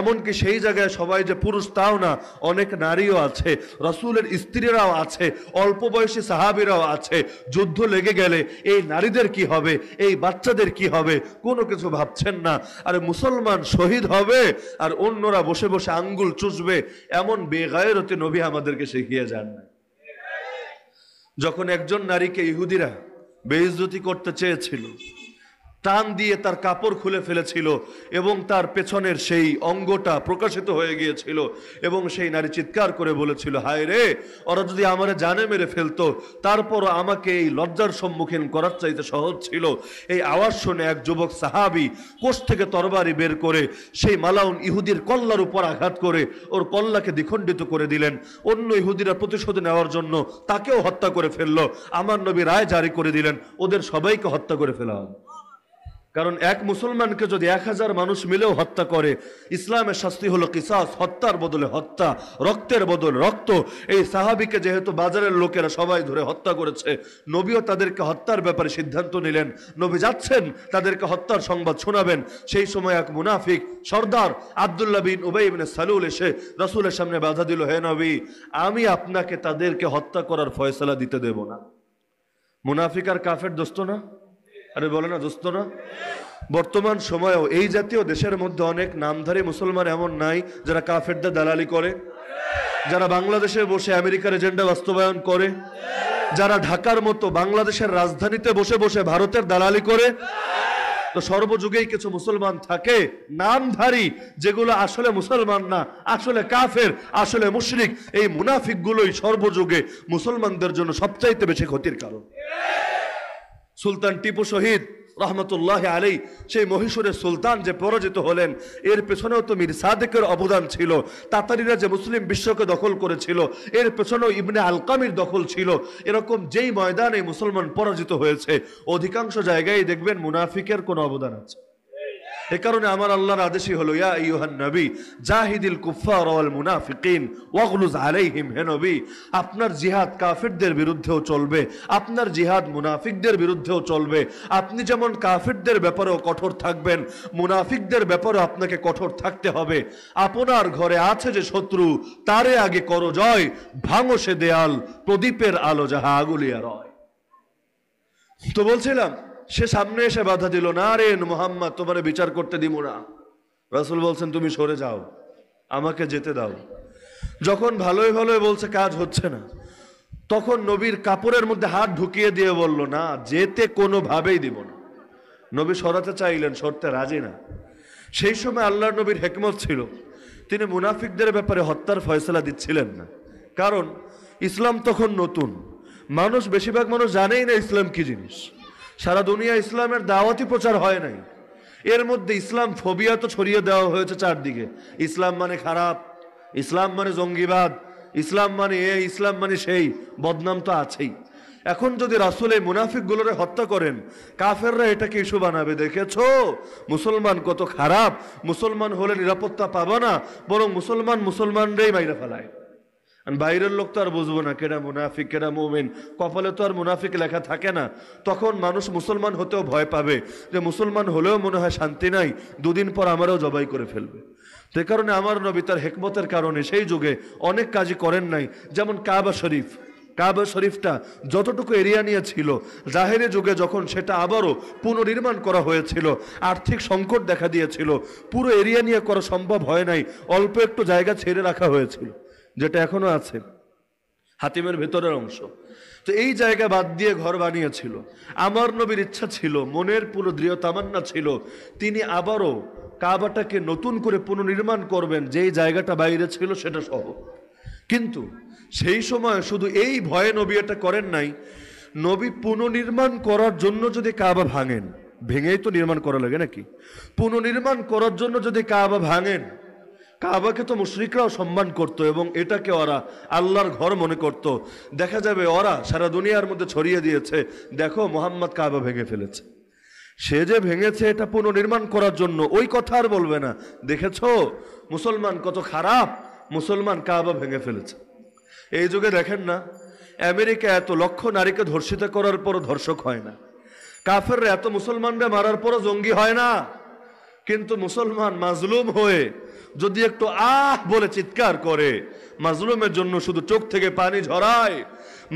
এমনকি সেই জায়গায় সবাই যে পুরুষ তাও না অনেক নারীও আছে রসুলের স্ত্রীরাও আছে অল্প বয়সী সাহাবিরাও আছে যুদ্ধ লেগে গেলে এই নারীদের কি হবে এই বাচ্চাদের কি হবে কোনো কিছু ভাবছেন না আর মুসলমান শহীদ হবে আর অন্যরা বসে বসে আঙ্গুল চুষবে এমন বেগায়রতি নবী আমাদেরকে শিখিয়ে দিয়ে যান যখন একজন নারীকে ইহুদিরা বেইজ্জতি করতে চেয়েছিল টান দিয়ে তার কাপড় খুলে ফেলেছিল এবং তার পেছনের সেই অঙ্গটা প্রকাশিত হয়ে গিয়েছিল এবং সেই নারী চিৎকার করে বলেছিল হায় রে ওরা যদি আমারে জানে মেরে ফেলতো তারপর আমাকে এই লজ্জার সম্মুখীন করার চাইতে সহজ ছিল এই আওয়াজ শুনে এক যুবক সাহাবি কোষ থেকে তরবারি বের করে সেই মালাউন ইহুদির কল্লার উপর আঘাত করে ওর কল্লাকে দ্বিখণ্ডিত করে দিলেন অন্য ইহুদিরা প্রতিশোধ নেওয়ার জন্য তাকেও হত্যা করে ফেললো আমার নবী রায় জারি করে দিলেন ওদের সবাইকে হত্যা করে ফেলা কারণ এক মুসলমানকে যদি এক হাজার মানুষ মিলেও হত্যা করে ইসলামের শাস্তি হলো কিসাস হত্যার বদলে হত্যা রক্তের বদলে রক্ত এই সাহাবিকে যেহেতু বাজারের লোকেরা সবাই ধরে হত্যা করেছে নবীও তাদেরকে হত্যার ব্যাপারে সিদ্ধান্ত নিলেন নবী যাচ্ছেন তাদেরকে হত্যার সংবাদ শোনাবেন সেই সময় এক মুনাফিক সর্দার আবদুল্লা বিন উবাই বিন সালুল এসে রসুলের সামনে বাধা দিল হে নবী আমি আপনাকে তাদেরকে হত্যা করার ফয়সলা দিতে দেব না মুনাফিক আর কাফের দোস্ত না আরে বলে না দোস্ত না বর্তমান সময়েও এই জাতীয় দেশের মধ্যে অনেক নামধারী মুসলমান এমন নাই যারা কাফেরদের দালালি করে যারা বাংলাদেশে বসে আমেরিকার এজেন্ডা বাস্তবায়ন করে যারা ঢাকার মতো বাংলাদেশের রাজধানীতে বসে বসে ভারতের দালালি করে তো সর্বযুগেই কিছু মুসলমান থাকে নামধারী যেগুলো আসলে মুসলমান না আসলে কাফের আসলে মুশরিক এই মুনাফিকগুলোই সর্বযুগে মুসলমানদের জন্য সবচাইতে বেশি ক্ষতির কারণ সুলতান টিপু শহীদ রহমতুল্লাহ আলী সেই মহীশূরের সুলতান যে পরাজিত হলেন এর পেছনেও তো মীর সাদেকের অবদান ছিল তাতারিরা যে মুসলিম বিশ্বকে দখল করেছিল এর পেছনেও ইবনে আলকামির দখল ছিল এরকম যেই ময়দানে মুসলমান পরাজিত হয়েছে অধিকাংশ জায়গায় দেখবেন মুনাফিকের কোনো অবদান আছে এ কারণে আমার আল্লাহর আদেশই হলো ইয়া ইউহান নবী জাহিদিল কুফার ওয়াল মুনাফিকিন ওয়াগলুজ আলাইহিম হে নবী আপনার জিহাদ কাফিরদের বিরুদ্ধেও চলবে আপনার জিহাদ মুনাফিকদের বিরুদ্ধেও চলবে আপনি যেমন কাফিরদের ব্যাপারেও কঠোর থাকবেন মুনাফিকদের ব্যাপারেও আপনাকে কঠোর থাকতে হবে আপনার ঘরে আছে যে শত্রু তারে আগে করো জয় ভাঙো সে দেয়াল প্রদীপের আলো যাহা আগুলিয়া রয় তো বলছিলাম সে সামনে এসে বাধা দিল না রে মোহাম্মদ তোমার বিচার করতে দিব না রাসুল বলছেন তুমি সরে যাও আমাকে যেতে দাও যখন ভালোই ভালোই বলছে কাজ হচ্ছে না তখন নবীর কাপড়ের মধ্যে হাত ঢুকিয়ে দিয়ে বলল না যেতে কোনোভাবেই দিব না নবী সরাতে চাইলেন সরতে রাজি না সেই সময় আল্লাহ নবীর হেকমত ছিল তিনি মুনাফিকদের ব্যাপারে হত্যার ফয়সলা দিচ্ছিলেন না কারণ ইসলাম তখন নতুন মানুষ বেশিরভাগ মানুষ জানেই না ইসলাম কি জিনিস সারা দুনিয়া ইসলামের দাওয়াতি প্রচার হয় নাই এর মধ্যে ইসলাম ফোবিয়া তো ছড়িয়ে দেওয়া হয়েছে চারদিকে ইসলাম মানে খারাপ ইসলাম মানে জঙ্গিবাদ ইসলাম মানে এ ইসলাম মানে সেই বদনাম তো আছেই এখন যদি রাসুল এই মুনাফিকগুলোরে হত্যা করেন কাফেররা এটাকে ইস্যু বানাবে দেখেছ মুসলমান কত খারাপ মুসলমান হলে নিরাপত্তা পাবা না বরং মুসলমান মুসলমানরাই মাইরা ফেলায় বাইরের লোক তো আর বুঝবো না কেনা মুনাফিক কেরা মোমেন কপালে তো আর মুনাফিক লেখা থাকে না তখন মানুষ মুসলমান হতেও ভয় পাবে যে মুসলমান হলেও মনে হয় শান্তি নাই দুদিন পর আমারও জবাই করে ফেলবে সে কারণে আমার নবী তার হেকমতের কারণে সেই যুগে অনেক কাজই করেন নাই যেমন কাবা শরীফ কাবা শরীফটা যতটুকু এরিয়া নিয়ে ছিল জাহেরে যুগে যখন সেটা আবারও পুনর্নির্মাণ করা হয়েছিল আর্থিক সংকট দেখা দিয়েছিল পুরো এরিয়া নিয়ে করা সম্ভব হয় নাই অল্প একটু জায়গা ছেড়ে রাখা হয়েছিল যেটা এখনো আছে হাতিমের ভেতরের অংশ তো এই জায়গা বাদ দিয়ে ঘর বানিয়েছিল আমার নবীর ইচ্ছা ছিল মনের পুরো দৃঢ় তামান্না ছিল তিনি আবারও কাবাটাকে নতুন করে পুনর্নির্মাণ করবেন যেই জায়গাটা বাইরে ছিল সেটা সহ কিন্তু সেই সময় শুধু এই ভয়ে নবী এটা করেন নাই নবী পুনর্নির্মাণ করার জন্য যদি কাবা ভাঙেন ভেঙেই তো নির্মাণ করা লাগে নাকি পুনর্নির্মাণ করার জন্য যদি কাবা ভাঙেন কাবাকে তো মুশ্রিকরাও সম্মান করত এবং এটাকে ওরা আল্লাহর ঘর মনে করত দেখা যাবে ওরা সারা দুনিয়ার মধ্যে ছড়িয়ে দিয়েছে দেখো মোহাম্মদ কাবা ভেঙে ফেলেছে সে যে ভেঙেছে এটা পুনর্নির্মাণ করার জন্য ওই কথা আর বলবে না দেখেছ মুসলমান কত খারাপ মুসলমান কাবা ভেঙে ফেলেছে এই যুগে দেখেন না আমেরিকা এত লক্ষ নারীকে ধর্ষিত করার পর ধর্ষক হয় না কাফেররা এত মুসলমানরা মারার পরও জঙ্গি হয় না কিন্তু মুসলমান মাজলুম হয়ে যদি একটু আহ বলে চিৎকার করে মাজলুমের জন্য শুধু চোখ থেকে পানি ঝরায়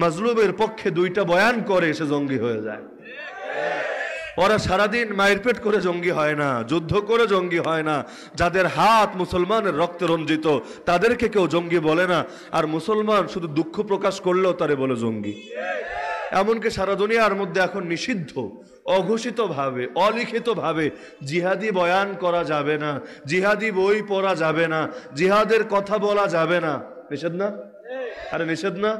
মাজলুমের পক্ষে দুইটা বয়ান করে সে জঙ্গি হয়ে যায় ওরা সারাদিন মায়ের পেট করে জঙ্গি হয় না যুদ্ধ করে জঙ্গি হয় না যাদের হাত মুসলমানের রক্তে রঞ্জিত তাদেরকে কেউ জঙ্গি বলে না আর মুসলমান শুধু দুঃখ প্রকাশ করলেও তারে বলে জঙ্গি এমনকি সারা দুনিয়ার মধ্যে এখন নিষিদ্ধ অঘোষিতভাবে অলিখিতভাবে জিহাদি বয়ান করা যাবে না জিহাদি বই পড়া যাবে না জিহাদের কথা বলা যাবে না নিষেধ না আরে নিষেধ না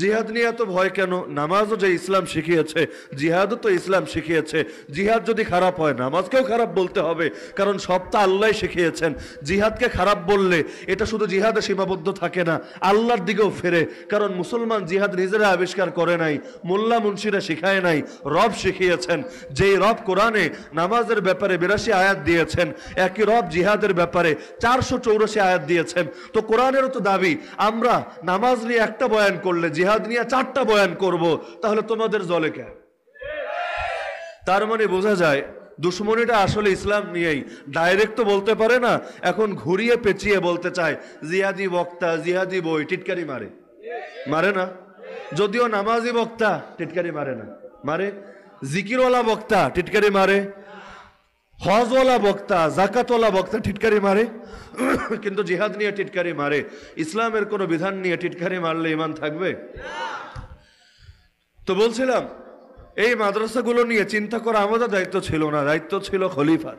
জিহাদ নিয়ে এত ভয় কেন নামাজও যে ইসলাম শিখিয়েছে জিহাদও তো ইসলাম শিখিয়েছে জিহাদ যদি খারাপ হয় নামাজকেও খারাপ বলতে হবে কারণ সবটা আল্লাহ শিখিয়েছেন জিহাদকে খারাপ বললে এটা শুধু জিহাদে সীমাবদ্ধ থাকে না আল্লাহর দিকেও ফেরে কারণ মুসলমান জিহাদ নিজেরা আবিষ্কার করে নাই মোল্লা মুন্সিরা শিখায় নাই রব শিখিয়েছেন যেই রব কোরআনে নামাজের ব্যাপারে বিরাশি আয়াত দিয়েছেন একই রব জিহাদের ব্যাপারে চারশো চৌরাশি আয়াত দিয়েছেন তো কোরআনেরও তো দাবি আমরা নামাজ নিয়ে একটা বয়ান করলে জেহাদ নিয়ে চারটা বয়ান করব তাহলে তোমাদের জলে কে তার মানে বোঝা যায় দুশ্মনীটা আসলে ইসলাম নিয়েই ডাইরেক্ট তো বলতে পারে না এখন ঘুরিয়ে পেঁচিয়ে বলতে চায় জিহাদি বক্তা জিহাদি বই টিটকারি মারে মারে না যদিও নামাজি বক্তা টিটকারি মারে না মারে জিকিরওয়ালা বক্তা টিটকারি মারে হজওয়ালা বক্তা জাকাতওয়ালা বক্তা ঠিটকারি মারে কিন্তু জিহাদ নিয়ে টিটকারি মারে ইসলামের কোনো বিধান নিয়ে টিটকারি মারলে ইমান থাকবে তো বলছিলাম এই মাদ্রাসাগুলো নিয়ে চিন্তা করা আমাদের দায়িত্ব ছিল না দায়িত্ব ছিল খলিফার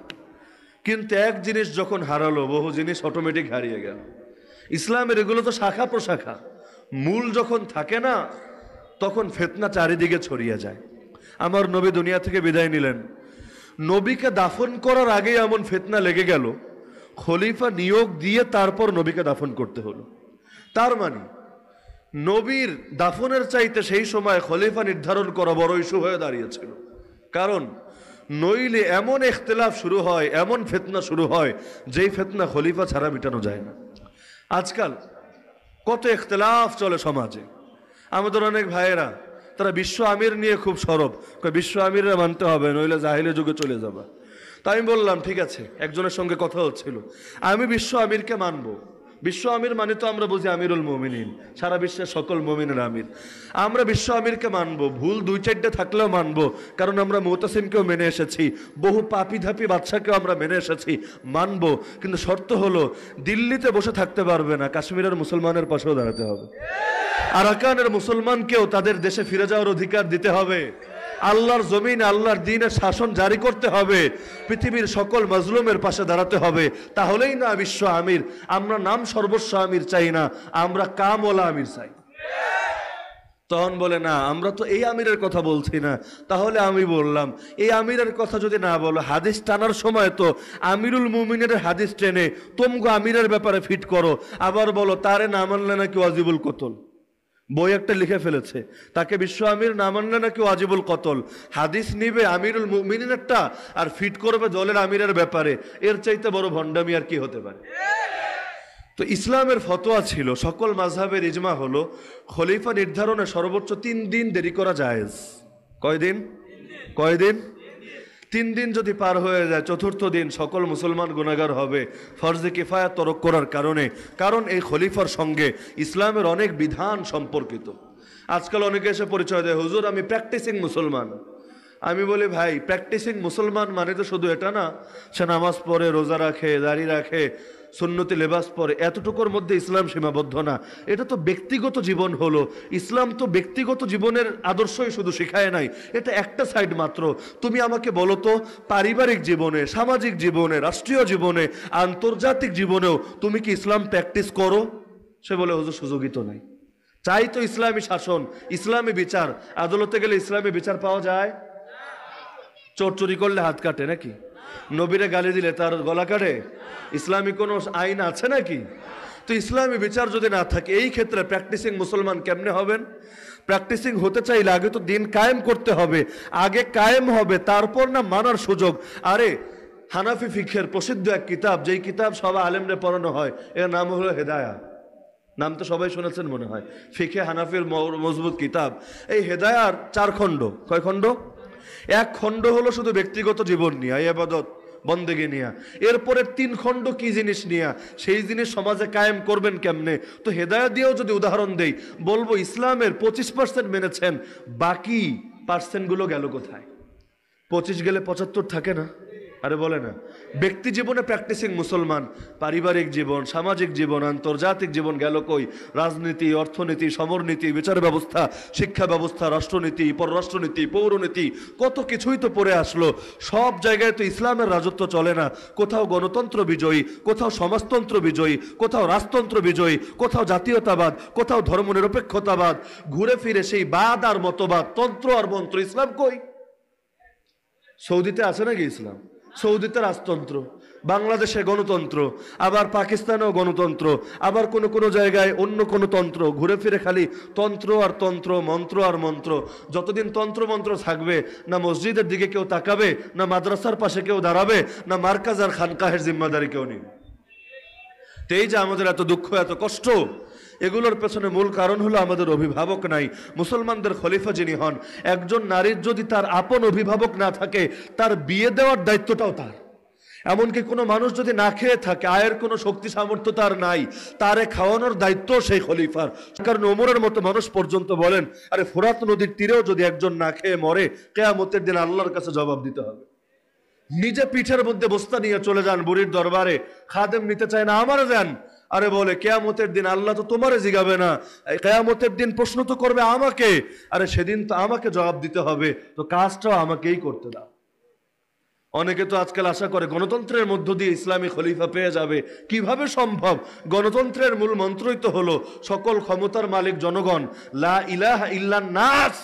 কিন্তু এক জিনিস যখন হারালো বহু জিনিস অটোমেটিক হারিয়ে গেল ইসলামের এগুলো তো শাখা প্রশাখা মূল যখন থাকে না তখন ফেতনা চারিদিকে ছড়িয়ে যায় আমার নবী দুনিয়া থেকে বিদায় নিলেন নবীকে দাফন করার আগে এমন ফেতনা লেগে গেল খলিফা নিয়োগ দিয়ে তারপর নবীকে দাফন করতে হলো তার মানে নবীর দাফনের চাইতে সেই সময় খলিফা নির্ধারণ করা বড় ইস্যু হয়ে দাঁড়িয়েছিল কারণ নইলে এমন এখতলাফ শুরু হয় এমন ফেতনা শুরু হয় যেই ফেতনা খলিফা ছাড়া মিটানো যায় না আজকাল কত এখতলাফ চলে সমাজে আমাদের অনেক ভাইয়েরা তারা বিশ্ব আমির নিয়ে খুব সরব বিশ্ব আমিররা মানতে হবে নইলে জাহিলে যুগে চলে যাবা তা আমি বললাম ঠিক আছে একজনের সঙ্গে কথা হচ্ছিল আমি বিশ্ব আমিরকে মানবো বিশ্ব আমির মানে তো আমরা বুঝি আমিরুল মমিনিন সারা বিশ্বের সকল মমিনের আমির আমরা বিশ্ব আমিরকে মানব ভুল দুই চারটে থাকলেও মানব কারণ আমরা মোতাসিমকেও মেনে এসেছি বহু পাপি ধাপি বাচ্চাকেও আমরা মেনে এসেছি মানব কিন্তু শর্ত হলো দিল্লিতে বসে থাকতে পারবে না কাশ্মীরের মুসলমানের পাশেও দাঁড়াতে হবে আরাকানের মুসলমানকেও তাদের দেশে ফিরে যাওয়ার অধিকার দিতে হবে আল্লাহর জমিন আল্লাহর দিনের শাসন জারি করতে হবে পৃথিবীর সকল মজলুমের পাশে দাঁড়াতে হবে তাহলেই না বিশ্ব আমির আমরা নাম সর্বস্ব আমির চাই না আমরা কামওয়ালা আমির চাই তখন বলে না আমরা তো এই আমিরের কথা বলছি না তাহলে আমি বললাম এই আমিরের কথা যদি না বলো হাদিস টানার সময় তো আমিরুল মুমিনের হাদিস টেনে তোমগো আমিরের ব্যাপারে ফিট করো আবার বলো তারে না মানলে নাকি ওয়াজিবুল কতল বই একটা লিখে ফেলেছে তাকে বিশ্ব আমির না মানলে নাকি আজিবুল কতল হাদিস নিবে আমিরুল মিনিনেরটা আর ফিট করবে দলের আমিরের ব্যাপারে এর চাইতে বড় ভণ্ডামি আর কি হতে পারে তো ইসলামের ফতোয়া ছিল সকল মাঝহের ইজমা হলো খলিফা নির্ধারণে সর্বোচ্চ তিন দিন দেরি করা জায়েজ কয়দিন কয়দিন তিন দিন যদি পার হয়ে যায় চতুর্থ দিন সকল মুসলমান গুণাগার হবে ফরজে কিফায়া তরক করার কারণে কারণ এই খলিফার সঙ্গে ইসলামের অনেক বিধান সম্পর্কিত আজকাল অনেকে এসে পরিচয় দেয় হুজুর আমি প্র্যাকটিসিং মুসলমান আমি বলি ভাই প্র্যাকটিসিং মুসলমান মানে তো শুধু এটা না সে নামাজ পড়ে রোজা রাখে দাড়ি রাখে সন্ন্যতি লেবাস পরে এতটুকুর মধ্যে ইসলাম সীমাবদ্ধ না এটা তো ব্যক্তিগত জীবন হলো ইসলাম তো ব্যক্তিগত জীবনের আদর্শই শুধু শেখায় নাই এটা একটা সাইড মাত্র তুমি আমাকে বলো তো পারিবারিক জীবনে সামাজিক জীবনে রাষ্ট্রীয় জীবনে আন্তর্জাতিক জীবনেও তুমি কি ইসলাম প্র্যাকটিস করো সে বলে হুজুর সুযোগই তো নাই চাই তো ইসলামী শাসন ইসলামী বিচার আদালতে গেলে ইসলামী বিচার পাওয়া যায় চোর চুরি করলে হাত কাটে নাকি নবীরে গালি দিলে তার গলা কাটে ইসলামী কোনো আইন আছে নাকি তো ইসলামী বিচার যদি না থাকে এই ক্ষেত্রে প্র্যাকটিসিং মুসলমান কেমনে হবেন প্র্যাকটিসিং হতে চাইলে আগে তো দিন কায়েম করতে হবে আগে কায়েম হবে তারপর না মানার সুযোগ আরে হানাফি ফিখের প্রসিদ্ধ এক কিতাব যেই কিতাব সব আলেমরে পড়ানো হয় এর নাম হলো হেদায়া নাম তো সবাই শুনেছেন মনে হয় ফিখে হানাফির মজবুত কিতাব এই হেদায়ার চার খণ্ড কয় খণ্ড এক খণ্ড হলো শুধু ব্যক্তিগত জীবন নিয়ে আবাদত বন্দেগে নিয়া এরপরে তিন খণ্ড কি জিনিস নিয়া সেই জিনিস সমাজে কায়েম করবেন কেমনে তো হেদায়ত দিয়েও যদি উদাহরণ দেই বলবো ইসলামের পঁচিশ পার্সেন্ট মেনেছেন বাকি পার্সেন্টগুলো গেল কোথায় পঁচিশ গেলে পঁচাত্তর থাকে না আরে বলে না ব্যক্তি জীবনে প্র্যাকটিসিং মুসলমান পারিবারিক জীবন সামাজিক জীবন আন্তর্জাতিক জীবন গেল কই রাজনীতি অর্থনীতি সমরনীতি বিচার ব্যবস্থা শিক্ষা ব্যবস্থা রাষ্ট্রনীতি পররাষ্ট্রনীতি পৌরনীতি কত কিছুই তো পড়ে আসলো সব জায়গায় তো ইসলামের রাজত্ব চলে না কোথাও গণতন্ত্র বিজয়ী কোথাও সমাজতন্ত্র বিজয়ী কোথাও রাজতন্ত্র বিজয়ী কোথাও জাতীয়তাবাদ কোথাও ধর্মনিরপেক্ষতাবাদ ঘুরে ফিরে সেই বাদ আর মতবাদ তন্ত্র আর মন্ত্র ইসলাম কই সৌদিতে আছে নাকি ইসলাম সৌদিতে রাজতন্ত্র বাংলাদেশে গণতন্ত্র আবার পাকিস্তানেও গণতন্ত্র আবার কোনো কোনো জায়গায় অন্য কোনো তন্ত্র ঘুরে ফিরে খালি তন্ত্র আর তন্ত্র মন্ত্র আর মন্ত্র যতদিন তন্ত্র মন্ত্র থাকবে না মসজিদের দিকে কেউ তাকাবে না মাদ্রাসার পাশে কেউ দাঁড়াবে না মার্কাজ আর খানকাহের জিম্মাদারি কেউ নেই তেই যে আমাদের এত দুঃখ এত কষ্ট এগুলোর পেছনে মূল কারণ হলো আমাদের অভিভাবক নাই মুসলমানদের খলিফা যিনি হন একজন নারীর যদি তার আপন অভিভাবক না থাকে তার বিয়ে দেওয়ার দায়িত্বটাও তার এমনকি কোনো মানুষ যদি না খেয়ে থাকে আয়ের কোনো শক্তি সামর্থ্য তার নাই তারে খাওয়ানোর দায়িত্ব সেই খলিফার কারণ ওমরের মতো মানুষ পর্যন্ত বলেন আরে ফোরাত নদীর তীরেও যদি একজন না খেয়ে মরে কেয়ামতের দিন আল্লাহর কাছে জবাব দিতে হবে নিজে পিঠের মধ্যে বস্তা নিয়ে চলে যান বুড়ির দরবারে খাদেম নিতে চায় না আমার যান আরে বলে কেয়ামতের দিন আল্লাহ তো তোমারে জিগাবে না এই কেয়ামতের দিন প্রশ্ন তো করবে আমাকে আরে সেদিন তো আমাকে জবাব দিতে হবে তো কাজটাও আমাকেই করতে দাও অনেকে তো আজকাল আশা করে গণতন্ত্রের মধ্য দিয়ে ইসলামী খলিফা পেয়ে যাবে কিভাবে সম্ভব গণতন্ত্রের মূল মন্ত্রই তো হলো সকল ক্ষমতার মালিক জনগণ লা ইলাহা ইল্লা নাস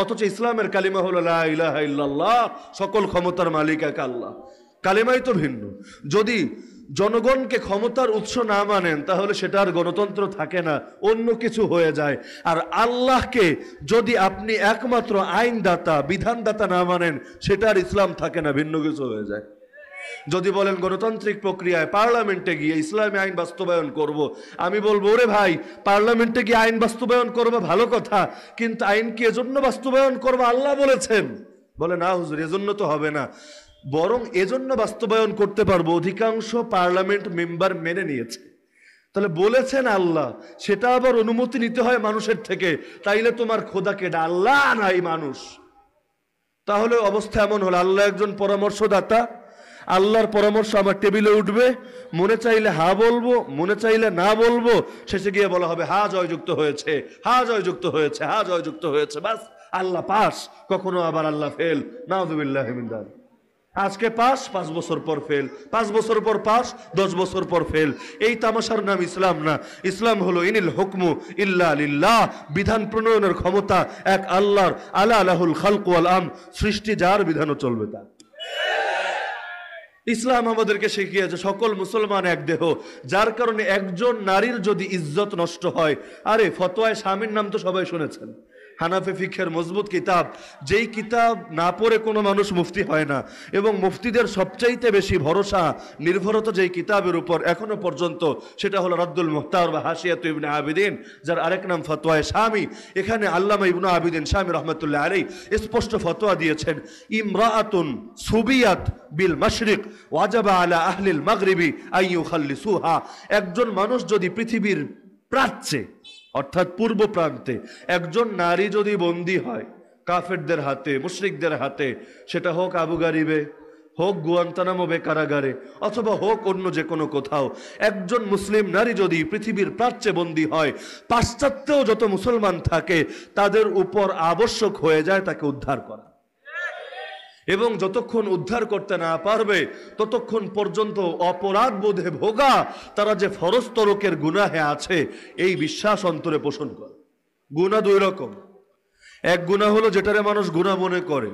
অথচ ইসলামের কালিমা হলো লা ইলাহ ইল্লাল্লাহ সকল ক্ষমতার মালিক এক আল্লাহ কালিমাই তো ভিন্ন যদি জনগণকে ক্ষমতার উৎস না মানেন তাহলে সেটা আর গণতন্ত্র থাকে না অন্য কিছু হয়ে যায় আর আল্লাহকে যদি আপনি একমাত্র আইনদাতা বিধানদাতা না মানেন সেটা আর ইসলাম থাকে না ভিন্ন কিছু হয়ে যায় যদি বলেন গণতান্ত্রিক প্রক্রিয়ায় পার্লামেন্টে গিয়ে ইসলামী আইন বাস্তবায়ন করব। আমি বলবো ওরে ভাই পার্লামেন্টে গিয়ে আইন বাস্তবায়ন করবো ভালো কথা কিন্তু আইনকে এজন্য বাস্তবায়ন করবো আল্লাহ বলেছেন বলে না হুজুর এজন্য তো হবে না বরং এজন্য বাস্তবায়ন করতে পারবো অধিকাংশ পার্লামেন্ট মেম্বার মেনে নিয়েছে তাহলে বলেছেন আল্লাহ সেটা আবার অনুমতি নিতে হয় মানুষের থেকে তাইলে তোমার খোদা খোদাকে আল্লাহ নাই মানুষ তাহলে অবস্থা এমন হলো আল্লাহ একজন পরামর্শদাতা আল্লাহর পরামর্শ আমার টেবিলে উঠবে মনে চাইলে হা বলবো মনে চাইলে না বলবো শেষে গিয়ে বলা হবে হা জয়যুক্ত হয়েছে হা জয়যুক্ত হয়েছে হা জয়যুক্ত হয়েছে বাস আল্লাহ পাস কখনো আবার আল্লাহ ফেল নাউদুবিল্লাহ আজকে পাস পাঁচ বছর পর ফেল পাঁচ বছর পর পাস দশ বছর পর ফেল এই তামাশার নাম ইসলাম না ইসলাম হলো ইনিল হুকমু ইল্লা লিল্লাহ বিধান প্রণয়নের ক্ষমতা এক আল্লাহর আলা আলাহুল খালকুয়াল আম সৃষ্টি যার বিধানও চলবে তা ইসলাম আমাদেরকে শিখিয়েছে সকল মুসলমান এক দেহ যার কারণে একজন নারীর যদি ইজ্জত নষ্ট হয় আরে ফতোয়ায় স্বামীর নাম তো সবাই শুনেছেন হানাফে ফিক্ষের মজবুত কিতাব যেই কিতাব না পড়ে কোনো মানুষ মুফতি হয় না এবং মুফতিদের সবচাইতে বেশি ভরসা নির্ভরতা যেই কিতাবের উপর এখনো পর্যন্ত সেটা হলো রদ্দুল মুখতার বা হাসিয়াত ইবনে আবিদিন যার আরেক নাম ফতোয়ায় স্বামী এখানে আল্লামা ইবনু আবিদিন স্বামী রহমতুল্লাহ আলী স্পষ্ট ফতোয়া দিয়েছেন আতুন সুবিয়াত বিল মাশরিক ওয়াজাবা আলা আহলিল মাগরিবি আইয়ু সুহা একজন মানুষ যদি পৃথিবীর প্রাচ্যে অর্থাৎ পূর্ব প্রান্তে একজন নারী যদি বন্দী হয় কাফেরদের হাতে মুশ্রিকদের হাতে সেটা হোক আবু গারিবে হোক গুয়ান্তানামবে কারাগারে অথবা হোক অন্য যে কোনো কোথাও একজন মুসলিম নারী যদি পৃথিবীর প্রাচ্যে বন্দী হয় পাশ্চাত্যেও যত মুসলমান থাকে তাদের উপর আবশ্যক হয়ে যায় তাকে উদ্ধার করা এবং যতক্ষণ উদ্ধার করতে না পারবে ততক্ষণ পর্যন্ত অপরাধ বোধে ভোগা তারা যে ফরস্তরকের হে আছে এই বিশ্বাস অন্তরে পোষণ করে গুণা দুই রকম এক গুণা হলো যেটারে মানুষ গুণা মনে করে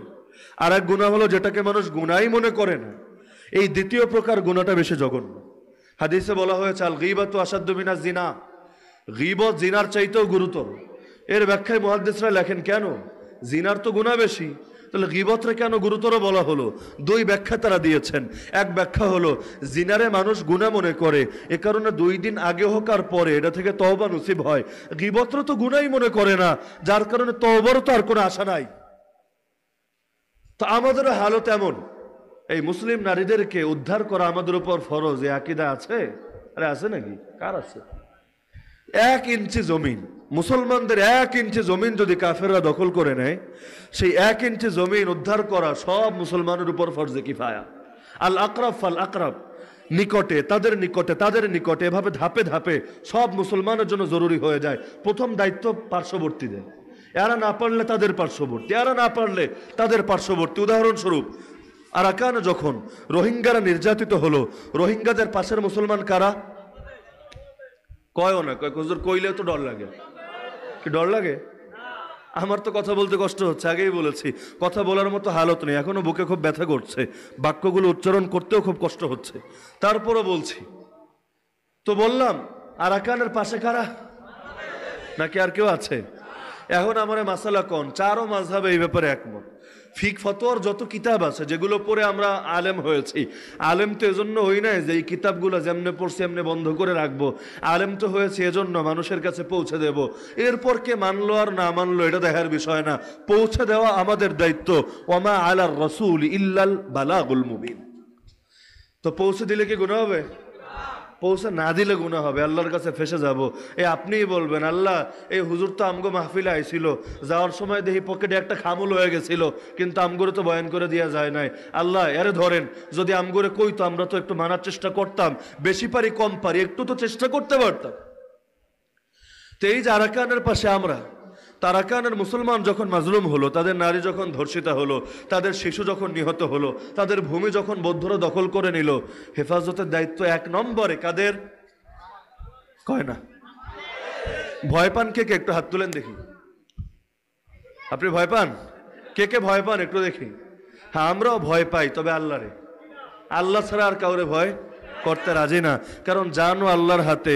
আর এক গুণা হলো যেটাকে মানুষ গুণাই মনে করে না এই দ্বিতীয় প্রকার গুণাটা বেশি জঘন্য হাদিসে বলা হয়েছে আল গিবাত আসাদ্দমিনা জিনা গিব জিনার চাইতেও গুরুতর এর ব্যাখ্যায় মহাদ্দেশরা লেখেন কেন জিনার তো গুণা বেশি তাহলে গিবতরে কেন গুরুতর বলা হলো দুই ব্যাখ্যা তারা দিয়েছেন এক ব্যাখ্যা হলো জিনারে মানুষ গুণা মনে করে এ কারণে দুই দিন আগে হোক আর পরে এটা থেকে তহবা নসিব হয় গিবত্র তো গুণাই মনে করে না যার কারণে তহবারও তো আর কোনো আশা নাই তো আমাদেরও হালত এমন এই মুসলিম নারীদেরকে উদ্ধার করা আমাদের উপর ফরজ এ আকিদা আছে আরে আছে নাকি কার আছে এক ইঞ্চি জমিন মুসলমানদের এক ইঞ্চি জমিন যদি কাফেররা দখল করে নেয় সেই এক ইঞ্চি জমিন উদ্ধার করা সব মুসলমানের উপর ফরজে কিফায়া আল আকরফ ফাল আকরফ নিকটে তাদের নিকটে তাদের নিকটে এভাবে ধাপে ধাপে সব মুসলমানের জন্য জরুরি হয়ে যায় প্রথম দায়িত্ব পার্শ্ববর্তীদের এরা না পারলে তাদের পার্শ্ববর্তী এরা না পারলে তাদের পার্শ্ববর্তী উদাহরণস্বরূপ আরাকান যখন রোহিঙ্গারা নির্যাতিত হলো রোহিঙ্গাদের পাশের মুসলমান কারা কয়ও না কয় কইলে তো ডর লাগে কি ডর লাগে আমার তো কথা বলতে কষ্ট হচ্ছে আগেই বলেছি কথা বলার মতো হালত নেই এখনও বুকে খুব ব্যথা করছে বাক্যগুলো উচ্চারণ করতেও খুব কষ্ট হচ্ছে তারপরও বলছি তো বললাম আর আকানের পাশে কারা নাকি আর কেউ আছে এখন আমার মাসালা কন চারও হবে এই ব্যাপারে একমত ফিক ফতোয়ার যত কিতাব আছে যেগুলো পড়ে আমরা আলেম হয়েছি আলেম তো এজন্য হই নাই যে এই কিতাবগুলো যেমনে পড়ছি এমনি বন্ধ করে রাখবো আলেম তো হয়েছে এজন্য মানুষের কাছে পৌঁছে দেব এরপর কে মানলো আর না মানলো এটা দেখার বিষয় না পৌঁছে দেওয়া আমাদের দায়িত্ব ওমা আলার রসুল ইল্লাল বালাগুল মুবিন তো পৌঁছে দিলে কি গুণ হবে পৌঁছে না দিলে গুণা হবে আল্লাহর কাছে ফেসে যাব এ আপনিই বলবেন আল্লাহ এই হুজুর তো আমগো মাহফিলে আইছিল যাওয়ার সময় দেখি পকেটে একটা খামুল হয়ে গেছিল কিন্তু আমগুরে তো বয়ান করে দেওয়া যায় নাই আল্লাহ এরে ধরেন যদি কই কইতো আমরা তো একটু মানার চেষ্টা করতাম বেশি পারি কম পারি একটু তো চেষ্টা করতে পারতাম তো এই জারাকানের আরাকানের পাশে আমরা তারাকানের মুসলমান যখন মাজলুম হলো তাদের নারী যখন ধর্ষিতা হলো তাদের শিশু যখন নিহত হলো তাদের ভূমি যখন বৌদ্ধরা দখল করে নিল হেফাজতের দায়িত্ব এক নম্বরে কাদের কয় না ভয় পান কে কে একটু হাত তুলেন দেখি আপনি ভয় পান কে কে ভয় পান একটু দেখি হ্যাঁ আমরাও ভয় পাই তবে আল্লাহরে আল্লাহ ছাড়া আর কাউরে ভয় করতে রাজি না কারণ জানো আল্লাহর হাতে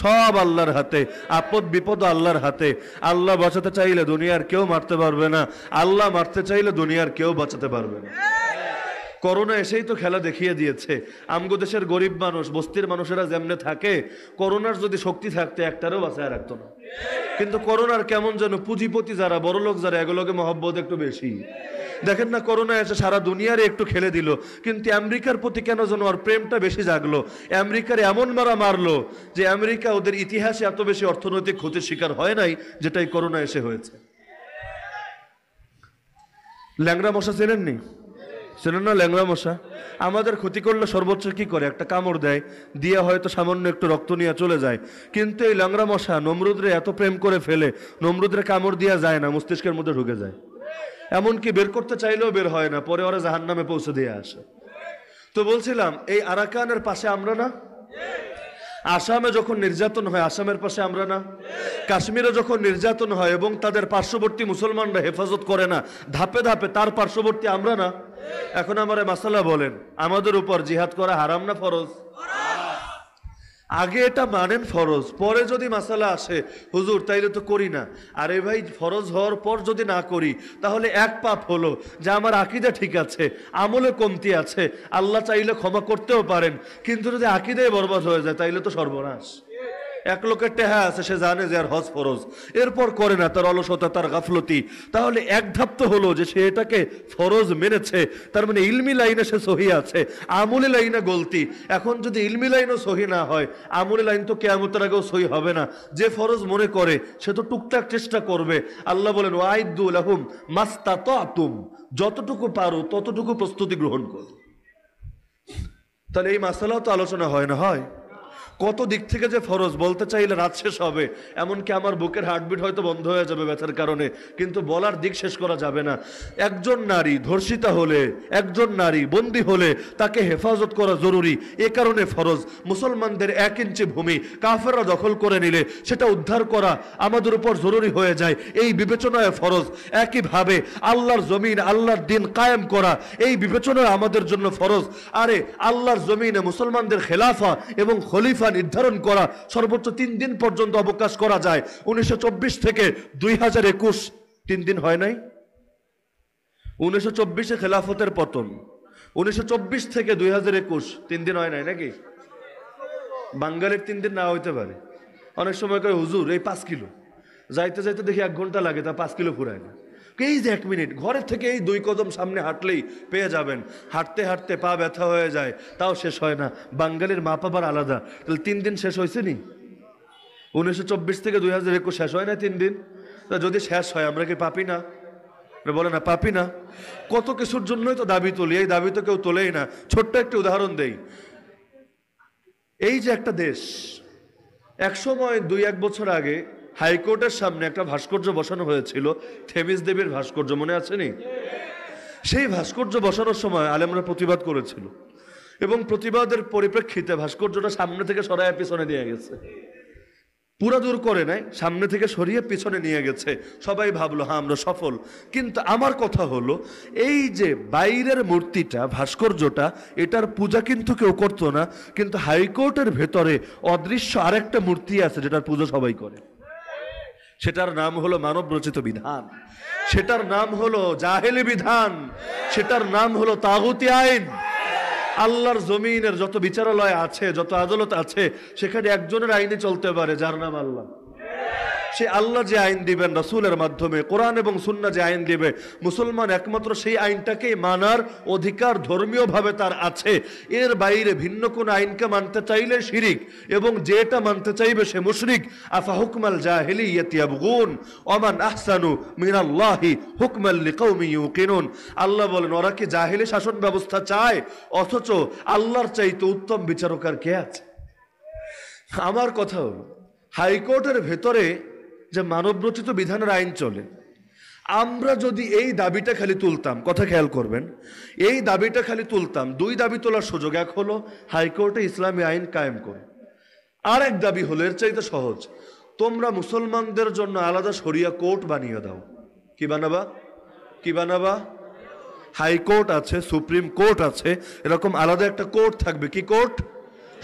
সব আল্লাহর হাতে আপদ বিপদ আল্লাহর হাতে আল্লাহ বাঁচাতে চাইলে দুনিয়ার কেউ মারতে পারবে না আল্লাহ মারতে চাইলে দুনিয়ার কেউ বাঁচাতে পারবে না করোনা এসেই তো খেলা দেখিয়ে দিয়েছে আমগো দেশের গরিব মানুষ বস্তির মানুষেরা যেমনে থাকে করোনার যদি শক্তি থাকতে একটারও বাঁচায় রাখতো না কিন্তু করোনার কেমন যেন পুঁজিপতি যারা বড় লোক যারা এগুলোকে মহব্বত একটু বেশি দেখেন না করোনা এসে সারা দুনিয়ারে একটু খেলে দিল কিন্তু আমেরিকার প্রতি কেন যেন ওর প্রেমটা বেশি জাগলো আমেরিকার এমন মারা মারলো যে আমেরিকা ওদের ইতিহাসে এত বেশি অর্থনৈতিক ক্ষতির শিকার হয় নাই যেটাই করোনা এসে হয়েছে ল্যাংরা মশা চেনেননি চেনেন না ল্যাংড়া মশা আমাদের ক্ষতি করলে সর্বোচ্চ কি করে একটা কামড় দেয় দিয়ে হয়তো সামান্য একটু রক্ত নিয়ে চলে যায় কিন্তু এই ল্যাংড়া মশা নমরুদরে এত প্রেম করে ফেলে নমরুদরে কামড় দেওয়া যায় না মস্তিষ্কের মধ্যে ঢুকে যায় এমনকি বের করতে চাইলেও বের হয় না পরে ওরা জাহান নামে পৌঁছে দিয়ে আসে তো বলছিলাম এই আরাকানের পাশে আমরা না আসামে যখন নির্যাতন হয় আসামের পাশে আমরা না কাশ্মীরে যখন নির্যাতন হয় এবং তাদের পার্শ্ববর্তী মুসলমানরা হেফাজত করে না ধাপে ধাপে তার পার্শ্ববর্তী আমরা না এখন আমার মাসাল্লাহ বলেন আমাদের উপর জিহাদ করা হারাম না ফরজ আগে এটা মানেন ফরজ পরে যদি মাসালা আসে হুজুর তাইলে তো করি না আরে ভাই ফরজ হওয়ার পর যদি না করি তাহলে এক পাপ হলো যে আমার আকিদা ঠিক আছে আমলে কমতি আছে আল্লাহ চাইলে ক্ষমা করতেও পারেন কিন্তু যদি আকিদাই বরবাদ হয়ে যায় তাইলে তো সর্বনাশ এক লোকের টেহা আছে সে জানে যে আর হজ ফরজ এরপর করে না তার অলসতা তার গাফলতি তাহলে এক ধাপ তো হলো যে সে এটাকে ফরজ মেনেছে তার মানে ইলমি লাইনে সে সহি আছে আমুলি লাইনে গলতি এখন যদি ইলমি লাইনও সহি না হয় আমুলি লাইন তো কেয়ামতের আগেও সহি হবে না যে ফরজ মনে করে সে তো টুকটাক চেষ্টা করবে আল্লাহ বলেন ওয়াইদুল আহম মাস্তা তো আতুম যতটুকু পারো ততটুকু প্রস্তুতি গ্রহণ করো তাহলে এই মাসালাও তো আলোচনা হয় না হয় কত দিক থেকে যে ফরজ বলতে চাইলে রাত শেষ হবে এমনকি আমার বুকের হার্টবিট হয়তো বন্ধ হয়ে যাবে ব্যথার কারণে কিন্তু বলার দিক শেষ করা যাবে না একজন নারী ধর্ষিতা হলে একজন নারী বন্দী হলে তাকে হেফাজত করা জরুরি এ কারণে ফরজ মুসলমানদের এক ইঞ্চি ভূমি কাফেররা দখল করে নিলে সেটা উদ্ধার করা আমাদের উপর জরুরি হয়ে যায় এই বিবেচনায় ফরজ একইভাবে আল্লাহর জমিন আল্লাহর দিন কায়েম করা এই বিবেচনায় আমাদের জন্য ফরজ আরে আল্লাহর জমিনে মুসলমানদের খেলাফা এবং খলিফা সীমা নির্ধারণ করা সর্বোচ্চ তিন দিন পর্যন্ত অবকাশ করা যায় উনিশশো থেকে দুই হাজার একুশ তিন দিন হয় নাই উনিশশো চব্বিশে খেলাফতের পতন উনিশশো থেকে দুই হাজার একুশ তিন দিন হয় নাই নাকি বাঙ্গালের তিন দিন না হইতে পারে অনেক সময় কয় হুজুর এই পাঁচ কিলো যাইতে যাইতে দেখি এক ঘন্টা লাগে তা পাঁচ কিলো ফুরায় না এই যে এক মিনিট ঘরের থেকে এই দুই কদম সামনে হাঁটলেই পেয়ে যাবেন হাঁটতে হাঁটতে পা ব্যথা হয়ে যায় তাও শেষ হয় না বাঙ্গালির মাপ আবার আলাদা তাহলে তিন দিন শেষ হয়েছে নি উনিশশো থেকে দুই হাজার একুশ শেষ হয় না তিন দিন তা যদি শেষ হয় আমরা কি পাপি না বলে না পাপি না কত কিছুর জন্যই তো দাবি তুলি এই দাবি তো কেউ তোলেই না ছোট্ট একটি উদাহরণ দেই এই যে একটা দেশ একসময় দুই এক বছর আগে হাইকোর্টের সামনে একটা ভাস্কর্য বসানো হয়েছিল থেমিস দেবীর ভাস্কর্য মনে আছে নি সেই ভাস্কর্য বসানোর সময় আলেমরা প্রতিবাদ করেছিল এবং প্রতিবাদের পরিপ্রেক্ষিতে ভাস্কর্যটা সামনে থেকে সরাইয়া পিছনে নিয়ে গেছে পুরা দূর করে নাই সামনে থেকে সরিয়ে পিছনে নিয়ে গেছে সবাই ভাবলো হ্যাঁ আমরা সফল কিন্তু আমার কথা হলো এই যে বাইরের মূর্তিটা ভাস্কর্যটা এটার পূজা কিন্তু কেউ করতো না কিন্তু হাইকোর্টের ভেতরে অদৃশ্য আরেকটা মূর্তি আছে যেটার পূজা সবাই করে সেটার নাম হলো মানব রচিত বিধান সেটার নাম হলো জাহেলি বিধান সেটার নাম হলো তাগুতি আইন আল্লাহর জমিনের যত বিচারালয় আছে যত আদালত আছে সেখানে একজনের আইনে চলতে পারে যার নাম আল্লাহ সে আল্লাহ যে আইন দিবেন রসুলের মাধ্যমে কোরআন এবং সুন্না যে আইন দিবে মুসলমান একমাত্র সেই আইনটাকেই মানার অধিকার ধর্মীয়ভাবে তার আছে এর বাইরে ভিন্ন কোনো আইনকে মানতে চাইলে শিরিক এবং যেটা মানতে চাইবে সে মুশরিক আফা হুকমাল জাহেলি ইয়াতিয়াবগুন অমান আহসানু মিনাল্লাহি হুকমাল লিকৌমি ইউকিনুন আল্লাহ বলেন ওরা কি জাহেলি শাসন ব্যবস্থা চায় অথচ আল্লাহর চাইতে উত্তম বিচারক আর কে আছে আমার কথা হলো হাইকোর্টের ভেতরে যে মানবরচিত বিধানের আইন চলে আমরা যদি এই দাবিটা খালি তুলতাম কথা খেয়াল করবেন এই দাবিটা খালি তুলতাম দুই দাবি তোলার সুযোগ এক হলো হাইকোর্টে ইসলামী আইন কায়েম করে আর এক দাবি হলো এর চাইতে সহজ তোমরা মুসলমানদের জন্য আলাদা সরিয়া কোর্ট বানিয়ে দাও কি বানাবা কি বানাবা হাইকোর্ট আছে সুপ্রিম কোর্ট আছে এরকম আলাদা একটা কোর্ট থাকবে কি কোর্ট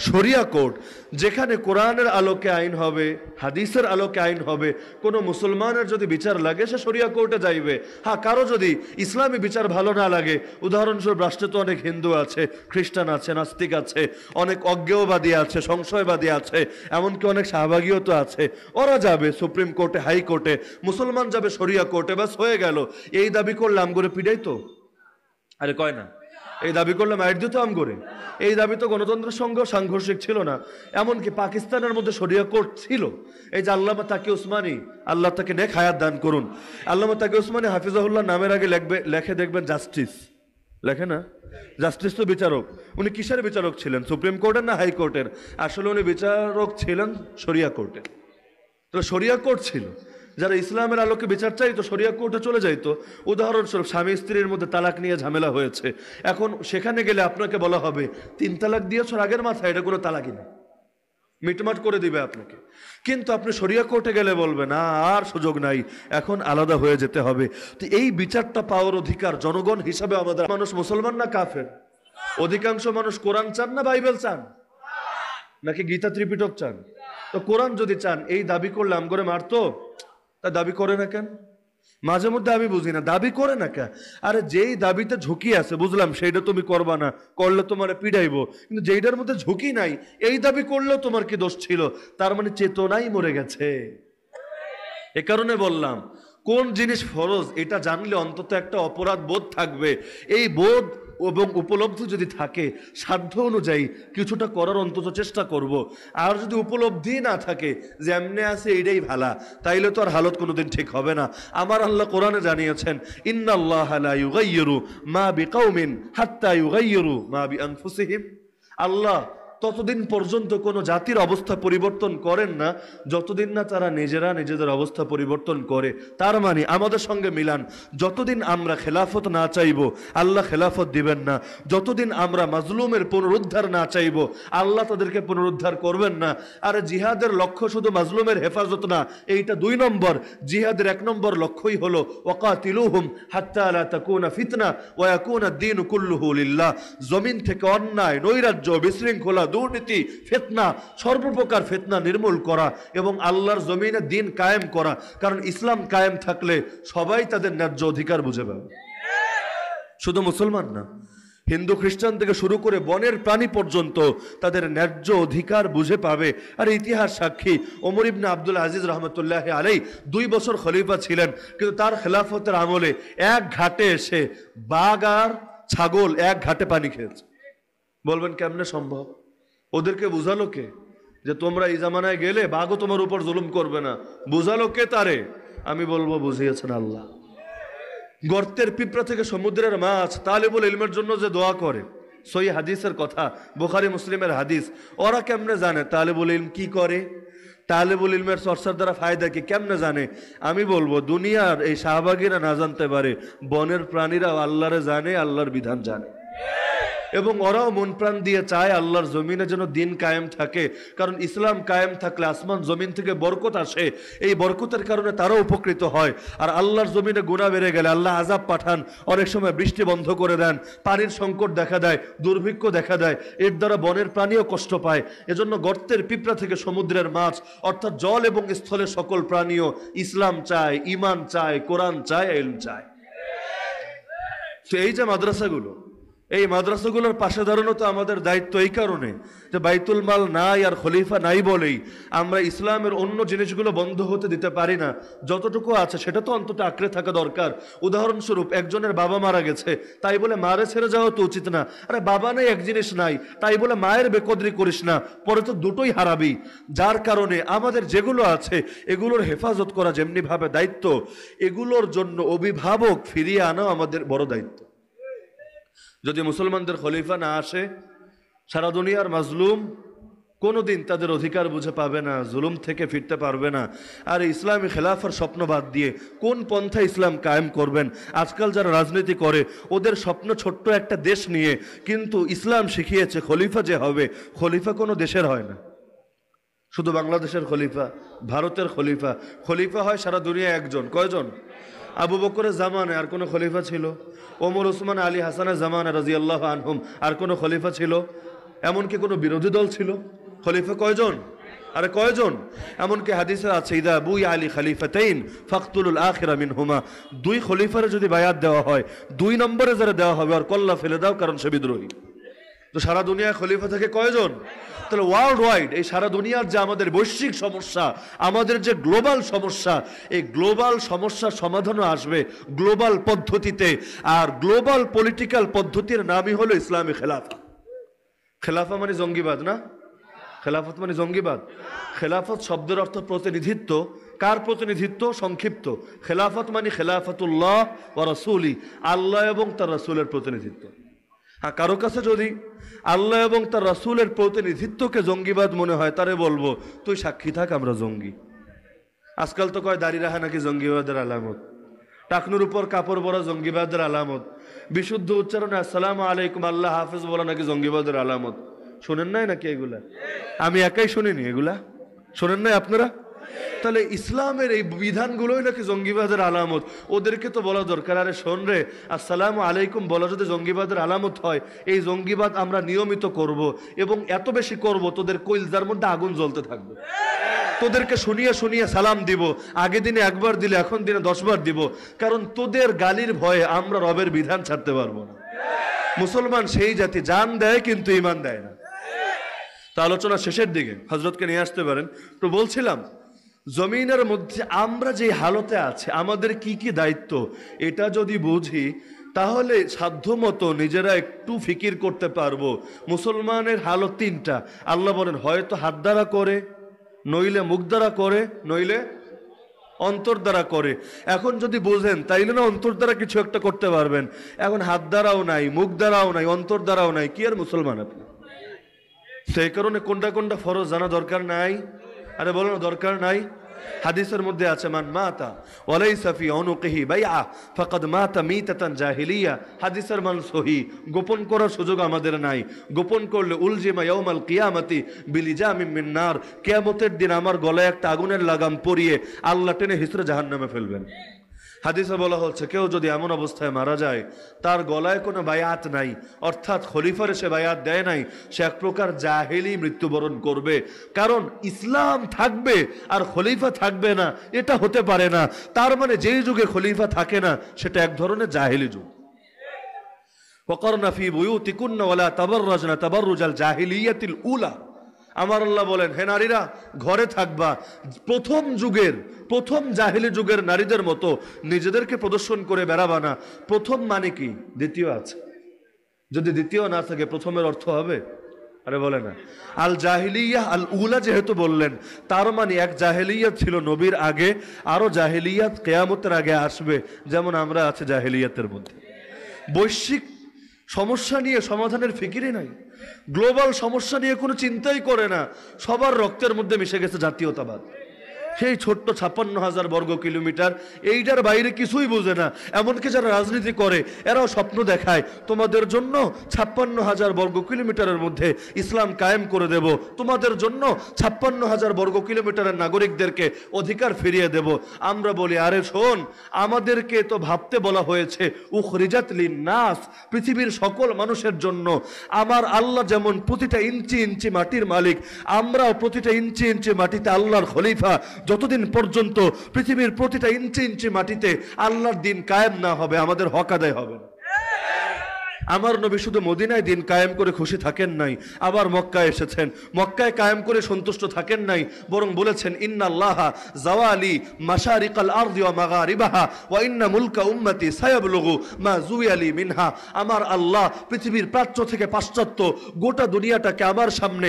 শরিয়া কোর্ট যেখানে কোরআনের আলোকে আইন হবে হাদিসের আলোকে আইন হবে কোনো মুসলমানের যদি বিচার লাগে সে শরিয়া কোর্টে যাইবে হ্যাঁ কারো যদি ইসলামী বিচার ভালো না লাগে উদাহরণস্বরূপ রাষ্ট্রে তো অনেক হিন্দু আছে খ্রিস্টান আছে নাস্তিক আছে অনেক অজ্ঞেয়বাদী আছে সংশয়বাদী আছে এমনকি অনেক সাহবাগীও তো আছে ওরা যাবে সুপ্রিম কোর্টে হাইকোর্টে মুসলমান যাবে শরিয়া কোর্টে বাস হয়ে গেল এই দাবি করলাম করে পিড়াই তো আরে কয় না এই দাবি করলাম মায়ের দিত আম করে এই দাবি তো গণতন্ত্রের সঙ্গে সাংঘর্ষিক ছিল না এমনকি পাকিস্তানের মধ্যে সরিয়া কোর্ট ছিল এই যে আল্লাহ তাকে ওসমানী আল্লাহ তাকে নেক হায়াত দান করুন আল্লাহ তাকে উসমানী হাফিজাহুল্লাহ নামের আগে লেখবে লেখে দেখবেন জাস্টিস লেখে না জাস্টিস তো বিচারক উনি কিসের বিচারক ছিলেন সুপ্রিম কোর্টের না হাইকোর্টের আসলে উনি বিচারক ছিলেন সরিয়া কোর্টের তো সরিয়া কোর্ট ছিল যারা ইসলামের আলোকে বিচার চাইতো সরিয়া কোর্টে চলে যাইতো উদাহরণস্বরূপ স্বামী স্ত্রীর মধ্যে তালাক নিয়ে ঝামেলা হয়েছে এখন সেখানে গেলে আপনাকে বলা হবে তিন তালাক দিয়েছ আগের মাথায় এটা কোনো তালাকই নেই মিটমাট করে দিবে আপনাকে কিন্তু আপনি সরিয়া কোর্টে গেলে বলবে না আর সুযোগ নাই এখন আলাদা হয়ে যেতে হবে তো এই বিচারটা পাওয়ার অধিকার জনগণ হিসাবে আমাদের মানুষ মুসলমান না কাফের অধিকাংশ মানুষ কোরআন চান না বাইবেল চান নাকি গীতা ত্রিপিটক চান তো কোরআন যদি চান এই দাবি করলে আমগরে মারতো তা দাবি করে না কেন মাঝে মধ্যে আমি বুঝি না দাবি করে না কেন আরে যেই দাবিতে ঝুঁকি আছে বুঝলাম সেইটা তুমি করবা না করলে তোমার পিড়াইবো কিন্তু যেইটার মধ্যে ঝুঁকি নাই এই দাবি করলেও তোমার কি দোষ ছিল তার মানে চেতনাই মরে গেছে এ কারণে বললাম কোন জিনিস ফরজ এটা জানলে অন্তত একটা অপরাধ বোধ থাকবে এই বোধ এবং উপলব্ধ যদি থাকে সাধ্য অনুযায়ী কিছুটা করার অন্তত চেষ্টা করব। আর যদি উপলব্ধি না থাকে যে এমনি আছে এটাই ভালা তাইলে তো আর হালত কোনোদিন ঠিক হবে না আমার আল্লাহ কোরআনে জানিয়েছেন ইন্নাল্লাহ মা বি কৌমিন হাত্তা ইউগাইয়রু মা বি আনফুসিহিম আল্লাহ ততদিন পর্যন্ত কোনো জাতির অবস্থা পরিবর্তন করেন না যতদিন না তারা নিজেরা নিজেদের অবস্থা পরিবর্তন করে তার মানে আমাদের সঙ্গে মিলান যতদিন আমরা খেলাফত না চাইব আল্লাহ খেলাফত দিবেন না যতদিন আমরা মাজলুমের পুনরুদ্ধার না চাইব আল্লাহ তাদেরকে পুনরুদ্ধার করবেন না আর জিহাদের লক্ষ্য শুধু মাজলুমের হেফাজত না এইটা দুই নম্বর জিহাদের এক নম্বর লক্ষ্যই হলো ওকাতিলুহুম হাত্তা লা তাকুনা ফিতনা ওয়া দিন দ্বীন কুল্লুহু লিল্লাহ জমিন থেকে অন্যায় নৈরাজ্য বিশৃঙ্খলা দুর্নীতি ফেতনা সর্বপ্রকার ফেতনা নির্মূল করা এবং আল্লাহর জমিনে দিন কায়েম করা কারণ ইসলাম কায়েম থাকলে সবাই তাদের ন্যায্য অধিকার বুঝে পাবে শুধু মুসলমান না হিন্দু খ্রিস্টান থেকে শুরু করে বনের প্রাণী পর্যন্ত তাদের ন্যায্য অধিকার বুঝে পাবে আর ইতিহাস সাক্ষী ওমর ইবনা আবদুল আজিজ রহমতুল্লাহ আলাই দুই বছর খলিফা ছিলেন কিন্তু তার খেলাফতের আমলে এক ঘাটে এসে বাঘ আর ছাগল এক ঘাটে পানি খেয়েছে বলবেন কেমনে সম্ভব ওদেরকে বুঝালো কে যে তোমরা এই জামানায় গেলে বাঘও তোমার উপর জুলুম করবে না বুঝালো কে তারে আমি বলবো বুঝিয়েছেন আল্লাহ গর্তের পিঁপড়া থেকে সমুদ্রের মাছ তালেবুল ইলমের জন্য যে দোয়া করে সই হাদিসের কথা বোখারি মুসলিমের হাদিস ওরা কেমনে জানে তালেবুল ইলম কি করে তালেবুল ইলমের চর্চার দ্বারা ফায়দা কি কেমনে জানে আমি বলবো দুনিয়ার এই শাহবাগীরা না জানতে পারে বনের প্রাণীরা আল্লাহরে জানে আল্লাহর বিধান জানে এবং ওরাও মন প্রাণ দিয়ে চায় আল্লাহর জমিনে যেন দিন কায়েম থাকে কারণ ইসলাম কায়েম থাকলে আসমান জমিন থেকে বরকত আসে এই বরকতের কারণে তারাও উপকৃত হয় আর আল্লাহর জমিনে গুণা বেড়ে গেলে আল্লাহ আজাব পাঠান অনেক সময় বৃষ্টি বন্ধ করে দেন পানির সংকট দেখা দেয় দুর্ভিক্ষ দেখা দেয় এর দ্বারা বনের প্রাণীও কষ্ট পায় এজন্য গর্তের পিঁপড়া থেকে সমুদ্রের মাছ অর্থাৎ জল এবং স্থলের সকল প্রাণীও ইসলাম চায় ইমান চায় কোরআন চায় এল চায় তো এই যে মাদ্রাসাগুলো এই মাদ্রাসাগুলোর পাশে দাঁড়ানো তো আমাদের দায়িত্ব এই কারণে যে বাইতুল মাল নাই আর খলিফা নাই বলেই আমরা ইসলামের অন্য জিনিসগুলো বন্ধ হতে দিতে পারি না যতটুকু আছে সেটা তো অন্তত আঁকড়ে থাকা দরকার উদাহরণস্বরূপ একজনের বাবা মারা গেছে তাই বলে মারে ছেড়ে যাওয়া তো উচিত না আরে বাবা নেই এক জিনিস নাই তাই বলে মায়ের বেকদরি করিস না পরে তো দুটোই হারাবি যার কারণে আমাদের যেগুলো আছে এগুলোর হেফাজত করা যেমনিভাবে দায়িত্ব এগুলোর জন্য অভিভাবক ফিরিয়ে আনা আমাদের বড় দায়িত্ব যদি মুসলমানদের খলিফা না আসে সারা দুনিয়ার মাজলুম কোনোদিন তাদের অধিকার বুঝে পাবে না জুলুম থেকে ফিরতে পারবে না আর ইসলামী খেলাফার স্বপ্ন বাদ দিয়ে কোন পন্থা ইসলাম কায়েম করবেন আজকাল যারা রাজনীতি করে ওদের স্বপ্ন ছোট্ট একটা দেশ নিয়ে কিন্তু ইসলাম শিখিয়েছে খলিফা যে হবে খলিফা কোনো দেশের হয় না শুধু বাংলাদেশের খলিফা ভারতের খলিফা খলিফা হয় সারা দুনিয়া একজন কয়জন আবু বকরের জামানে আর কোনো খলিফা ছিল ওমর ওসমান আলী হাসানের জামানে আল্লাহ আনহুম আর কোনো খলিফা ছিল এমনকি কোনো বিরোধী দল ছিল খলিফা কয়জন আরে কয়জন এমনকি হাদিসে আছে ইদা বুই আলী খালিফা তেইন ফাকতুল আখিরা মিন হুমা দুই খলিফারে যদি বায়াত দেওয়া হয় দুই নম্বরে যারা দেওয়া হবে আর কল্লা ফেলে দাও কারণ সে বিদ্রোহী তো সারা দুনিয়ায় খলিফা থাকে কয়জন তাহলে ওয়ার্ল্ড ওয়াইড এই সারা দুনিয়ার যে আমাদের বৈশ্বিক সমস্যা আমাদের যে গ্লোবাল সমস্যা এই গ্লোবাল সমস্যার সমাধানও আসবে গ্লোবাল পদ্ধতিতে আর গ্লোবাল পলিটিক্যাল পদ্ধতির নামই হলো ইসলামী খেলাফা খেলাফা মানে জঙ্গিবাদ না খেলাফত মানে জঙ্গিবাদ খেলাফত শব্দের অর্থ প্রতিনিধিত্ব কার প্রতিনিধিত্ব সংক্ষিপ্ত খেলাফত মানে খেলাফতুল্লাহ ও রসুলি আল্লাহ এবং তার রসুলের প্রতিনিধিত্ব হ্যাঁ কারো কাছে যদি আল্লাহ এবং তার রাসুলের প্রতিনিধিত্বকে জঙ্গিবাদ মনে হয় তারে বলবো তুই সাক্ষী থাক আমরা জঙ্গি আজকাল তো কয় দাঁড়িয়ে রাখা নাকি জঙ্গিবাদের আলামত টাকনুর উপর কাপড় পরা জঙ্গিবাদের আলামত বিশুদ্ধ উচ্চারণে আসসালাম আলাইকুম আল্লাহ হাফেজ বলা নাকি জঙ্গিবাদের আলামত শোনেন নাই নাকি এগুলা আমি একাই শুনিনি এগুলা শোনেন নাই আপনারা তাহলে ইসলামের এই বিধানগুলোই নাকি জঙ্গিবাদের আলামত ওদেরকে তো বলা দরকার আরে শোন রে আসসালাম আলাইকুম বলা যদি জঙ্গিবাদের আলামত হয় এই জঙ্গিবাদ আমরা নিয়মিত করব এবং এত বেশি করব তোদের কইলজার মধ্যে আগুন জ্বলতে থাকবে তোদেরকে শুনিয়ে শুনিয়ে সালাম দিব আগে দিনে একবার দিলে এখন দিনে দশবার দিব কারণ তোদের গালির ভয়ে আমরা রবের বিধান ছাড়তে পারবো না মুসলমান সেই জাতি জান দেয় কিন্তু ইমান দেয় না তা আলোচনা শেষের দিকে হজরতকে নিয়ে আসতে পারেন তো বলছিলাম জমিনের মধ্যে আমরা যে হালতে আছে আমাদের কি কি দায়িত্ব এটা যদি বুঝি তাহলে সাধ্যমতো নিজেরা একটু ফিকির করতে পারবো মুসলমানের হালত তিনটা আল্লাহ বলেন হয়তো হাত দ্বারা করে নইলে মুখ দ্বারা করে নইলে অন্তর দ্বারা করে এখন যদি বোঝেন তাইলে না অন্তর দ্বারা কিছু একটা করতে পারবেন এখন হাত দ্বারাও নাই মুখ দ্বারাও নাই অন্তর দ্বারাও নাই কি আর মুসলমান আপনি সেই কারণে কোনটা কোনটা ফরজ জানা দরকার নাই আরে বলুন দরকার নাই হাদিসের মধ্যে আছে মান মাতা ওয়ালাই সাফি অনুকহি বাইয়া ফাকাদ মাতা মিতাতান জাহিলিয়া হাদিসের মান সহি গোপন করার সুযোগ আমাদের নাই গোপন করলে উলজিমা ইয়াউমাল কিয়ামতি বিলিজামিম মিন নার কিয়ামতের দিন আমার গলায় একটা আগুনের লাগাম পরিয়ে আল্লাহ টেনে হিসরে জাহান্নামে ফেলবেন হাদিসে বলা হচ্ছে কেউ যদি এমন অবস্থায় মারা যায় তার গলায় কোনো বায়াত নাই অর্থাৎ খলিফার সে বায়াত দেয় নাই সে এক প্রকার জাহেলি মৃত্যুবরণ করবে কারণ ইসলাম থাকবে আর খলিফা থাকবে না এটা হতে পারে না তার মানে যেই যুগে খলিফা থাকে না সেটা এক ধরনের জাহেলি যুগ নাফি وقرن তিকুন্নওয়ালা তাবর রাজনা তাবর রুজাল জাহিলিয়াতিল উলা আমার আল্লাহ বলেন হে নারীরা ঘরে থাকবা প্রথম যুগের প্রথম জাহিলি যুগের নারীদের মতো নিজেদেরকে প্রদর্শন করে বেড়াবা না প্রথম মানে কি দ্বিতীয় আছে যদি দ্বিতীয় না থাকে প্রথমের অর্থ হবে আরে বলে না আল জাহিলিয়া আল উলা যেহেতু বললেন তার মানে এক জাহেলিয়াত ছিল নবীর আগে আরও জাহেলিয়াত কেয়ামতের আগে আসবে যেমন আমরা আছে জাহেলিয়াতের মধ্যে বৈশ্বিক সমস্যা নিয়ে সমাধানের ফিকিরই নাই গ্লোবাল সমস্যা নিয়ে কোনো চিন্তাই করে না সবার রক্তের মধ্যে মিশে গেছে জাতীয়তাবাদ সেই ছোট্ট ছাপ্পান্ন হাজার বর্গ কিলোমিটার এইটার বাইরে কিছুই বোঝে না এমনকি যারা রাজনীতি করে এরাও স্বপ্ন দেখায় তোমাদের জন্য ছাপ্পান্ন হাজার বর্গ কিলোমিটারের মধ্যে ইসলাম কায়েম করে দেব তোমাদের জন্য ছাপ্পান্ন হাজার বর্গ কিলোমিটারের নাগরিকদেরকে অধিকার ফিরিয়ে দেব আমরা বলি আরে শোন আমাদেরকে তো ভাবতে বলা হয়েছে উখরিজাত নাস পৃথিবীর সকল মানুষের জন্য আমার আল্লাহ যেমন প্রতিটা ইঞ্চি ইঞ্চি মাটির মালিক আমরাও প্রতিটা ইঞ্চি ইঞ্চি মাটিতে আল্লাহর খলিফা যতদিন পর্যন্ত পৃথিবীর প্রতিটা ইঞ্চি ইঞ্চি মাটিতে আল্লাহর দিন কায়েম না হবে আমাদের হক আদায় হবে আমার নবী শুধু মদিনায় দিন কায়েম করে খুশি থাকেন নাই আবার মক্কায় এসেছেন মক্কায় কায়েম করে সন্তুষ্ট থাকেন নাই বরং বলেছেন ইন্নাল্লাহ জাওয়ালি মাশারিকাল আরদি ওয়া মাগারিবাহা ওয়া ইন্না মুলকা উম্মতি সায়াবলুগু মা জুয়ালি মিনহা আমার আল্লাহ পৃথিবীর প্রাচ্য থেকে পাশ্চাত্য গোটা দুনিয়াটাকে আমার সামনে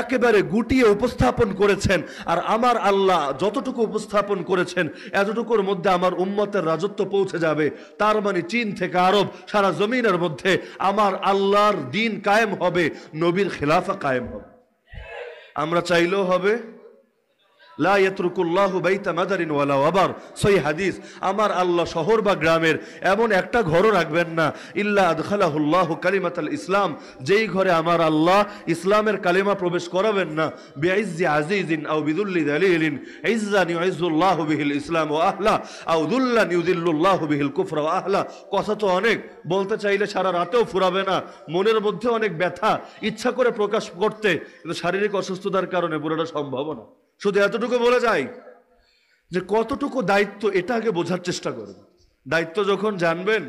একেবারে গুটিয়ে উপস্থাপন করেছেন আর আমার আল্লাহ যতটুকু উপস্থাপন করেছেন এতটুকুর মধ্যে আমার উম্মতের রাজত্ব পৌঁছে যাবে তার মানে চীন থেকে আরব সারা জমিনের মধ্যে আমার আল্লাহর দিন কায়েম হবে নবীর খেলাফা কায়েম হবে আমরা চাইলেও হবে লাহরুকুল্লাহ বাইতা ওয়ালা আবার সই হাদিস আমার আল্লাহ শহর বা গ্রামের এমন একটা ঘরও রাখবেন না ইল্লা আদখালাহুল্লাহ কালিমাত আল ইসলাম যেই ঘরে আমার আল্লাহ ইসলামের কালিমা প্রবেশ করাবেন না বেআজি আজিজিন আউ বিদুল্লি দালিলিন ইসলাম ও আহলা আউদুল্লান ইউদিল্লুল্লাহ বিহিল কুফরা ও আহলা কথা তো অনেক বলতে চাইলে সারা রাতেও ফুরাবে না মনের মধ্যে অনেক ব্যথা ইচ্ছা করে প্রকাশ করতে কিন্তু শারীরিক অসুস্থতার কারণে পুরোটা সম্ভাবনা শুধু এতটুকু বলে যাই যে কতটুকু দায়িত্ব এটা আগে বোঝার চেষ্টা করুন দায়িত্ব যখন জানবেন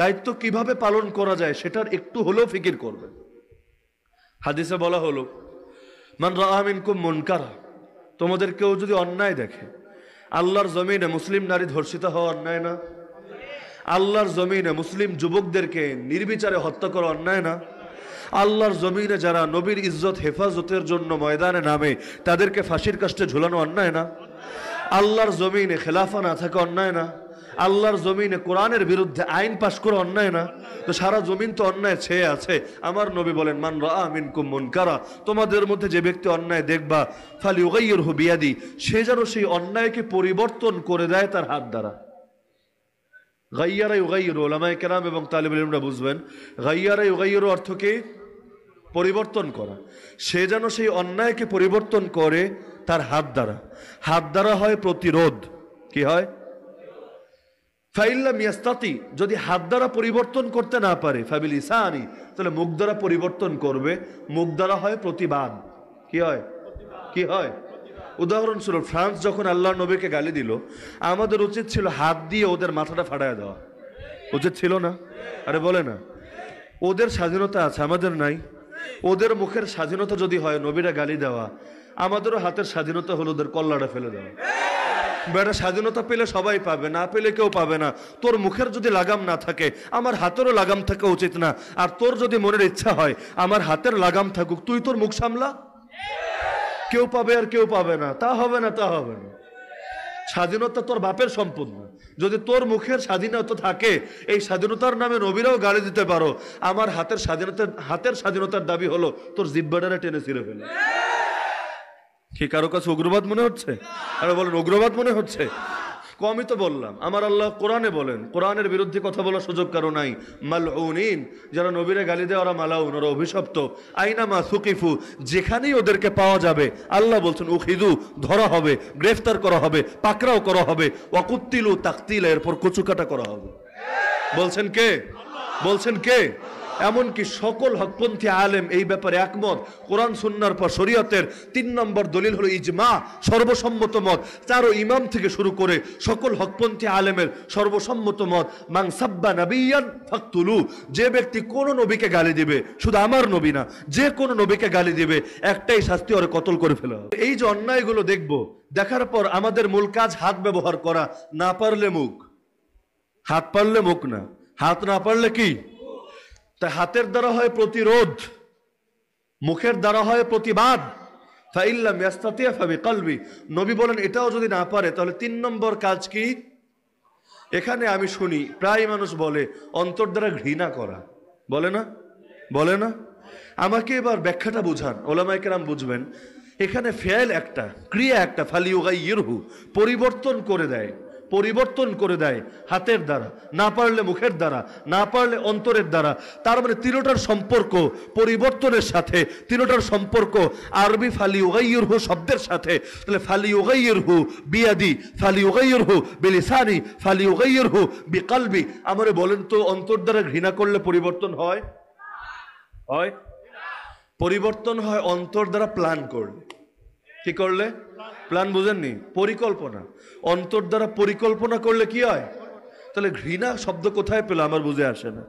দায়িত্ব কিভাবে পালন করা যায় সেটার একটু হলেও ফিকির করবেন হাদিসে বলা হলো মান রাহামিন কুম মনকারা তোমাদের কেউ যদি অন্যায় দেখে আল্লাহর জমিনে মুসলিম নারী ধর্ষিত হওয়া অন্যায় না আল্লাহর জমিনে মুসলিম যুবকদেরকে নির্বিচারে হত্যা করা অন্যায় না আল্লাহর জমিনে যারা নবীর ইজ্জত হেফাজতের জন্য ময়দানে নামে তাদেরকে ফাঁসির কাষ্টে ঝুলানো অন্যায় না আল্লাহর জমিনে খেলাফা না থাকে অন্যায় না আল্লাহর জমিনে কোরআনের বিরুদ্ধে আইন পাশ করে অন্যায় না তো সারা জমিন তো অন্যায় ছেয়ে আছে আমার নবী বলেন মান রিন কুমন কারা তোমাদের মধ্যে যে ব্যক্তি অন্যায় দেখবা ফালি ওগাইয়ের হুবিয়াদি সে যেন সেই অন্যায়কে পরিবর্তন করে দেয় তার হাত দ্বারা গাইয়ারা ইউগাইর ওলামায় কেরাম এবং তালিব আলিমরা বুঝবেন গাইয়ারা ইউগাইর অর্থ কি পরিবর্তন করা সে যেন সেই অন্যায়কে পরিবর্তন করে তার হাত দ্বারা হাত দ্বারা হয় প্রতিরোধ কি হয় ফাইল্লা মিয়াস্তাতি যদি হাত দ্বারা পরিবর্তন করতে না পারে ফাবিল ইসানি তাহলে মুখ দ্বারা পরিবর্তন করবে মুখ দ্বারা হয় প্রতিবাদ কি হয় কি হয় উদাহরণস্বরূপ ফ্রান্স যখন আল্লাহ নবীকে গালি দিল আমাদের উচিত ছিল হাত দিয়ে ওদের মাথাটা ফাটাই দেওয়া উচিত ছিল না আরে বলে না ওদের স্বাধীনতা আছে আমাদের নাই ওদের মুখের স্বাধীনতা যদি হয় নবীরা গালি দেওয়া আমাদেরও হাতের স্বাধীনতা হলো ওদের কল্লাটা ফেলে দেওয়া বেটা স্বাধীনতা পেলে সবাই পাবে না পেলে কেউ পাবে না তোর মুখের যদি লাগাম না থাকে আমার হাতেরও লাগাম থাকা উচিত না আর তোর যদি মনের ইচ্ছা হয় আমার হাতের লাগাম থাকুক তুই তোর মুখ সামলা কেউ পাবে আর কেউ পাবে না তা হবে না তা হবে না স্বাধীনতা তোর বাপের সম্পদ না যদি তোর মুখের স্বাধীনতা থাকে এই স্বাধীনতার নামে নবীরাও গালি দিতে পারো আমার হাতের স্বাধীনতার হাতের স্বাধীনতার দাবি হলো তোর জিব্বাডারে টেনে ছিঁড়ে ফেলে কি কারো কাছে উগ্রবাদ মনে হচ্ছে আরে বলেন উগ্রবাদ মনে হচ্ছে কমই তো বললাম আমার আল্লাহ কোরআনে বলেন কোরআনের বিরুদ্ধে কথা বলার সুযোগ কারো নাই মালউনিন যারা নবীরে গালি দেয় ওরা মালাউন ওরা অভিশপ্ত আইনামা সুকিফু যেখানেই ওদেরকে পাওয়া যাবে আল্লাহ বলছেন উখিদু ধরা হবে গ্রেফতার করা হবে পাকড়াও করা হবে ও তাকতিল এরপর কচুকাটা করা হবে বলছেন কে বলছেন কে এমনকি সকল হকপন্থী আলেম এই ব্যাপারে একমত কোরআন সুন্নার পর শরীয়তের তিন নম্বর দলিল হলো ইজমা সর্বসম্মত মত চারো ইমাম থেকে শুরু করে সকল হকপন্থী আলেমের সর্বসম্মত মত মাংসাব্বা নাবিয়ান ফাকতুলু যে ব্যক্তি কোনো নবীকে গালি দিবে শুধু আমার নবী না যে কোনো নবীকে গালি দিবে একটাই শাস্তি ওরা কতল করে ফেলা এই যে অন্যায়গুলো দেখব দেখার পর আমাদের মূল কাজ হাত ব্যবহার করা না পারলে মুখ হাত পারলে মুখ না হাত না পারলে কি তাই হাতের দ্বারা হয় প্রতিরোধ মুখের দ্বারা হয় প্রতিবাদ ফাইল্লাম ইয়াস্তাতিয়া ফাবি কলবি নবী বলেন এটাও যদি না পারে তাহলে তিন নম্বর কাজ কি এখানে আমি শুনি প্রায় মানুষ বলে অন্তর দ্বারা ঘৃণা করা বলে না বলে না আমাকে এবার ব্যাখ্যাটা বুঝান ওলামাইকেরাম বুঝবেন এখানে ফেয়াল একটা ক্রিয়া একটা ফালিউগাই ইরহু পরিবর্তন করে দেয় পরিবর্তন করে দেয় হাতের দ্বারা না পারলে মুখের দ্বারা না পারলে অন্তরের দ্বারা তার মানে তিনোটার সম্পর্ক পরিবর্তনের সাথে তিনোটার সম্পর্ক আরবি ফালি ওগাইয়ুর হু শব্দের সাথে তাহলে ফালি ওগাইয়ুর হু বিয়াদি ফালি ওগাইয়ুর হু বিলিসানি ফালি ওগাইয়ুর হু বিকালবি আমার বলেন তো অন্তর দ্বারা ঘৃণা করলে পরিবর্তন হয় হয় পরিবর্তন হয় অন্তর দ্বারা প্ল্যান করলে কি করলে প্ল্যান বুঝেননি পরিকল্পনা অন্তর দ্বারা পরিকল্পনা করলে কি হয় তাহলে ঘৃণা শব্দ কোথায় পেল আমার বুঝে আসে না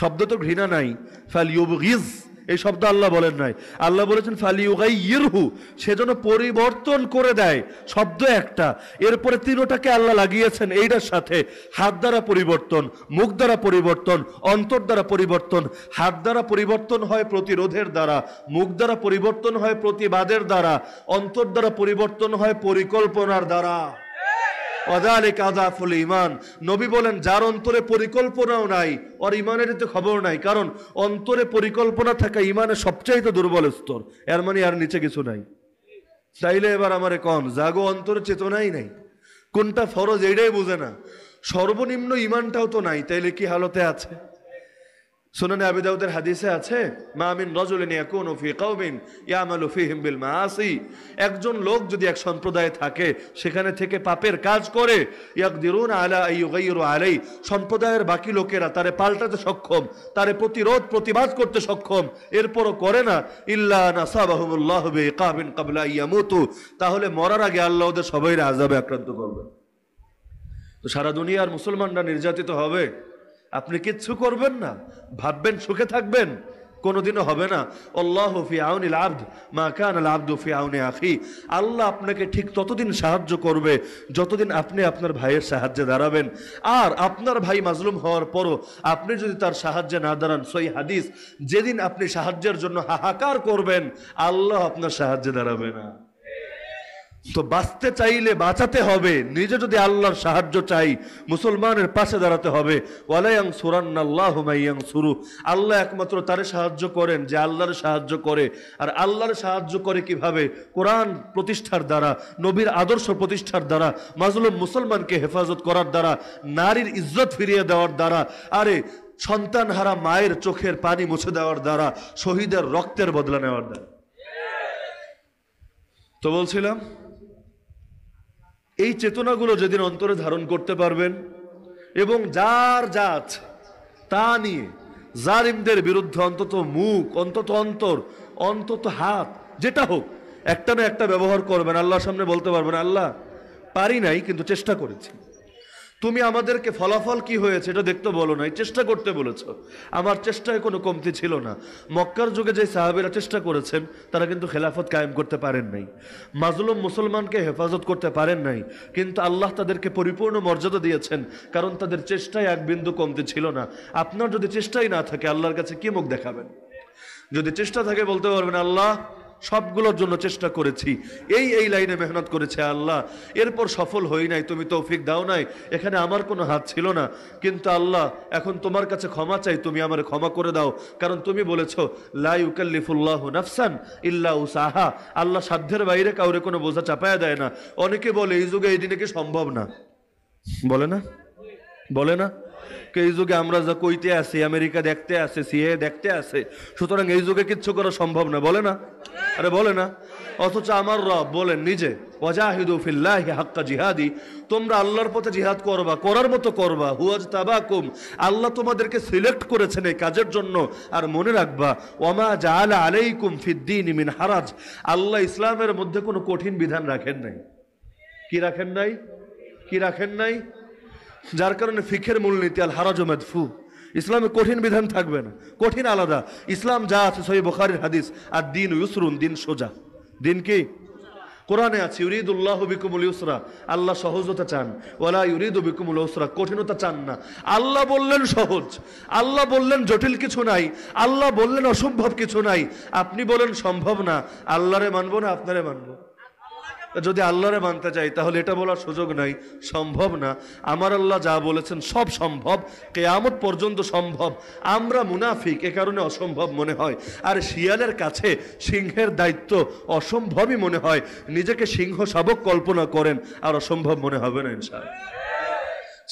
শব্দ তো ঘৃণা নাই ফ্যালিউগিজ এই শব্দ আল্লাহ বলেন নাই আল্লাহ বলেছেন ফালিউগাই ইরহু সে যেন পরিবর্তন করে দেয় শব্দ একটা এরপরে তিনোটাকে আল্লাহ লাগিয়েছেন এইটার সাথে হাত দ্বারা পরিবর্তন মুখ দ্বারা পরিবর্তন অন্তর দ্বারা পরিবর্তন হাত দ্বারা পরিবর্তন হয় প্রতিরোধের দ্বারা মুখ দ্বারা পরিবর্তন হয় প্রতিবাদের দ্বারা অন্তর দ্বারা পরিবর্তন হয় পরিকল্পনার দ্বারা অদালিক আদাফুল ইমান নবী বলেন যার অন্তরে পরিকল্পনাও নাই ওর ইমানের তো খবর নাই কারণ অন্তরে পরিকল্পনা থাকা ইমানের সবচাইতে দুর্বল স্তর এর মানে আর নিচে কিছু নাই চাইলে এবার আমারে কন জাগো অন্তরে চেতনাই নাই কোনটা ফরজ এটাই বোঝে না সর্বনিম্ন ইমানটাও তো নাই তাইলে কি হালতে আছে সুনানে আবি হাদিসে আছে মামিন রজলিন ইয়াকুন ফি কওমিন ইয়ামালু হিমবিল মা মাআসি একজন লোক যদি এক সম্প্রদায়ে থাকে সেখানে থেকে পাপের কাজ করে দিরুন আলা আইয়ুগাইরু আলাই সম্প্রদায়ের বাকি লোকেরা তারে পাল্টাতে সক্ষম তারে প্রতিরোধ প্রতিবাদ করতে সক্ষম এরপরও করে না ইল্লা নাসাবাহুমুল্লাহু কাবলা ক্বাবলা ইয়ামুতু তাহলে মরার আগে আল্লাহ ওদের সবাই রাজাবে আক্রান্ত করবে তো সারা দুনিয়ার মুসলমানরা নির্যাতিত হবে আপনি কিচ্ছু করবেন না ভাববেন সুখে থাকবেন কোনোদিনও হবে না অল্লাহ ফি আউনিল আব্দ মা কান আল আব্দু ফি আউনি আখি আল্লাহ আপনাকে ঠিক ততদিন সাহায্য করবে যতদিন আপনি আপনার ভাইয়ের সাহায্যে দাঁড়াবেন আর আপনার ভাই মাজলুম হওয়ার পরও আপনি যদি তার সাহায্যে না দাঁড়ান সই হাদিস যেদিন আপনি সাহায্যের জন্য হাহাকার করবেন আল্লাহ আপনার সাহায্যে দাঁড়াবে না তো বাঁচতে চাইলে বাঁচাতে হবে নিজে যদি আল্লাহর সাহায্য চাই মুসলমানের পাশে দাঁড়াতে হবে ওয়ালায়াং সুরান্নাল্লাহ হুমাইয়াং সুরু আল্লাহ একমাত্র তারে সাহায্য করেন যে আল্লাহর সাহায্য করে আর আল্লাহর সাহায্য করে কিভাবে কোরআন প্রতিষ্ঠার দ্বারা নবীর আদর্শ প্রতিষ্ঠার দ্বারা মাজলুম মুসলমানকে হেফাজত করার দ্বারা নারীর ইজ্জত ফিরিয়ে দেওয়ার দ্বারা আরে সন্তানহারা মায়ের চোখের পানি মুছে দেওয়ার দ্বারা শহীদের রক্তের বদলা নেওয়ার দ্বারা তো বলছিলাম এই চেতনাগুলো যেদিন অন্তরে ধারণ করতে পারবেন এবং যার যা আছে তা নিয়ে জারিমদের বিরুদ্ধে অন্তত মুখ অন্তত অন্তর অন্তত হাত যেটা হোক একটা না একটা ব্যবহার করবেন আল্লাহর সামনে বলতে পারবেন আল্লাহ পারি নাই কিন্তু চেষ্টা করেছি তুমি আমাদেরকে ফলাফল কি হয়েছে এটা দেখতে বলো না এই চেষ্টা করতে বলেছ আমার চেষ্টায় কোনো কমতি ছিল না মক্কার যুগে যে সাহাবিরা চেষ্টা করেছেন তারা কিন্তু খেলাফত কায়েম করতে পারেন নাই মাজলুম মুসলমানকে হেফাজত করতে পারেন নাই কিন্তু আল্লাহ তাদেরকে পরিপূর্ণ মর্যাদা দিয়েছেন কারণ তাদের চেষ্টায় এক বিন্দু কমতি ছিল না আপনার যদি চেষ্টাই না থাকে আল্লাহর কাছে কি মুখ দেখাবেন যদি চেষ্টা থাকে বলতে পারবেন আল্লাহ সবগুলোর জন্য চেষ্টা করেছি এই এই লাইনে মেহনত করেছে আল্লাহ এরপর সফল হই নাই তুমি তৌফিক দাও নাই এখানে আমার কোনো হাত ছিল না কিন্তু আল্লাহ এখন তোমার কাছে ক্ষমা চাই তুমি আমার ক্ষমা করে দাও কারণ তুমি বলেছ লাইউকাল্লিফুল্লাহ নাফসান ইল্লা উসাহা আল্লাহ সাধ্যের বাইরে কাউরে কোনো বোঝা চাপায়া দেয় না অনেকে বলে এই যুগে এই দিনে কি সম্ভব না বলে না বলে না এই যুগে আমরা যা কইতে আছি আমেরিকা দেখতে আছে সিএ দেখতে আছে সুতরাং এই যুগে কিচ্ছু করা সম্ভব না বলে না আরে বলে না অথচ আমার রব বলেন নিজে ওয়াজাহিদু ফিল্লাহি হাক্কা জিহাদি তোমরা আল্লাহর পথে জিহাদ করবা করার মতো করবা হুয়াজ তাবাকুম আল্লাহ তোমাদেরকে সিলেক্ট করেছেন এই কাজের জন্য আর মনে রাখবা ওমা জাআলা আলাইকুম ফিদ্দিন মিন হারাজ আল্লাহ ইসলামের মধ্যে কোনো কঠিন বিধান রাখেন নাই কি রাখেন নাই কি রাখেন নাই যার কারণে ফিখের মূলনীতি আল হারাজো মেদফু ইসলামে কঠিন বিধান থাকবে না কঠিন আলাদা ইসলাম যা আছে সহি বোখারির হাদিস আর দিন ইউসরুন দিন সোজা দিন কি কোরআনে আছে ইউরিদ উল্লাহ বিকুমুল ইউসরা আল্লাহ সহজতা চান ওলা ইউরিদ বিকুমুল ইউসরা কঠিনতা চান না আল্লাহ বললেন সহজ আল্লাহ বললেন জটিল কিছু নাই আল্লাহ বললেন অসম্ভব কিছু নাই আপনি বলেন সম্ভব না আল্লাহরে মানবো না আপনারে মানবো যদি আল্লাহরে মানতে চাই তাহলে এটা বলার সুযোগ নাই সম্ভব না আমার আল্লাহ যা বলেছেন সব সম্ভব কেয়ামত পর্যন্ত সম্ভব আমরা মুনাফিক এ কারণে অসম্ভব মনে হয় আর শিয়ালের কাছে সিংহের দায়িত্ব অসম্ভবই মনে হয় নিজেকে সিংহ শাবক কল্পনা করেন আর অসম্ভব মনে হবে না ইনশাল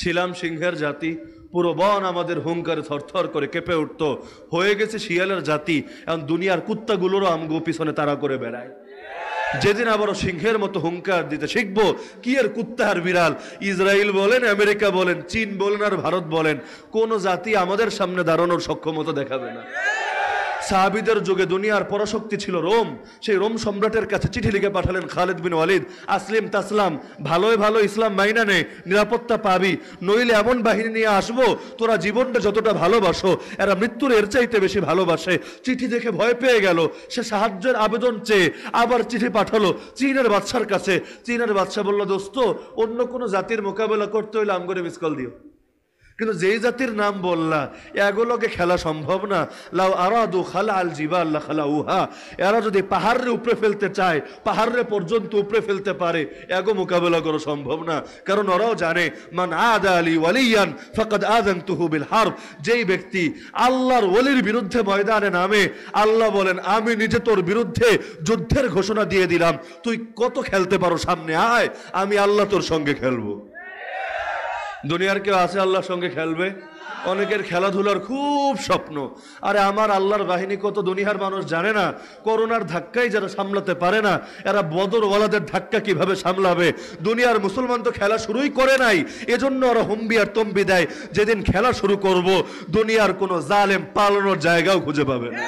ছিলাম সিংহের জাতি পুরো বন আমাদের হুঙ্কারে থরথর করে কেঁপে উঠত হয়ে গেছে শিয়ালের জাতি এবং দুনিয়ার কুত্তাগুলোরও আমগো পিছনে তারা করে বেড়ায় যেদিন আবারও সিংহের মতো হুঙ্কার দিতে শিখব কি আর কুত্তাহার বিড়াল ইসরায়েল বলেন আমেরিকা বলেন চীন বলেন আর ভারত বলেন কোন জাতি আমাদের সামনে দাঁড়ানোর সক্ষমতা দেখাবে না সাহাবিদের যুগে দুনিয়ার পরাশক্তি ছিল রোম সেই রোম সম্রাটের কাছে চিঠি লিখে পাঠালেন খালেদ বিন ওয়ালিদ আসলিম তাসলাম ভালোই ভালো ইসলাম মাইনা নে নিরাপত্তা পাবি নইলে এমন বাহিনী নিয়ে আসবো তোরা জীবনটা যতটা ভালোবাসো এরা মৃত্যুর এর চাইতে বেশি ভালোবাসে চিঠি দেখে ভয় পেয়ে গেল সে সাহায্যের আবেদন চেয়ে আবার চিঠি পাঠালো চীনের বাদশার কাছে চীনের বাদশা বলল দোস্ত অন্য কোনো জাতির মোকাবেলা করতে হইলে আমগরে মিস কল দিও কিন্তু যেই জাতির নাম বললা এগুলোকে খেলা সম্ভব না লাউ আরাদু খালা আল জিবা আল্লাহ খালা উহা এরা যদি পাহাড়ে উপরে ফেলতে চায় পাহাড়ে পর্যন্ত উপরে ফেলতে পারে এগো মোকাবেলা করা সম্ভব না কারণ ওরাও জানে মান আদ আলী ওয়ালিয়ান ফকদ আদম তুহুবিল হার যেই ব্যক্তি আল্লাহর ওলির বিরুদ্ধে ময়দানে নামে আল্লাহ বলেন আমি নিজে তোর বিরুদ্ধে যুদ্ধের ঘোষণা দিয়ে দিলাম তুই কত খেলতে পারো সামনে আয় আমি আল্লাহ তোর সঙ্গে খেলবো দুনিয়ার কেউ আছে আল্লাহর সঙ্গে খেলবে অনেকের খেলাধুলার খুব স্বপ্ন আরে আমার আল্লাহর বাহিনী কত দুনিয়ার মানুষ জানে না করোনার ধাক্কাই যারা সামলাতে পারে না এরা বদরওয়ালাদের ধাক্কা কিভাবে সামলাবে দুনিয়ার মুসলমান তো খেলা শুরুই করে নাই এজন্য ওরা হুম্বি আর তম্বি দেয় যেদিন খেলা শুরু করব দুনিয়ার কোনো জালেম পালানোর জায়গাও খুঁজে পাবে না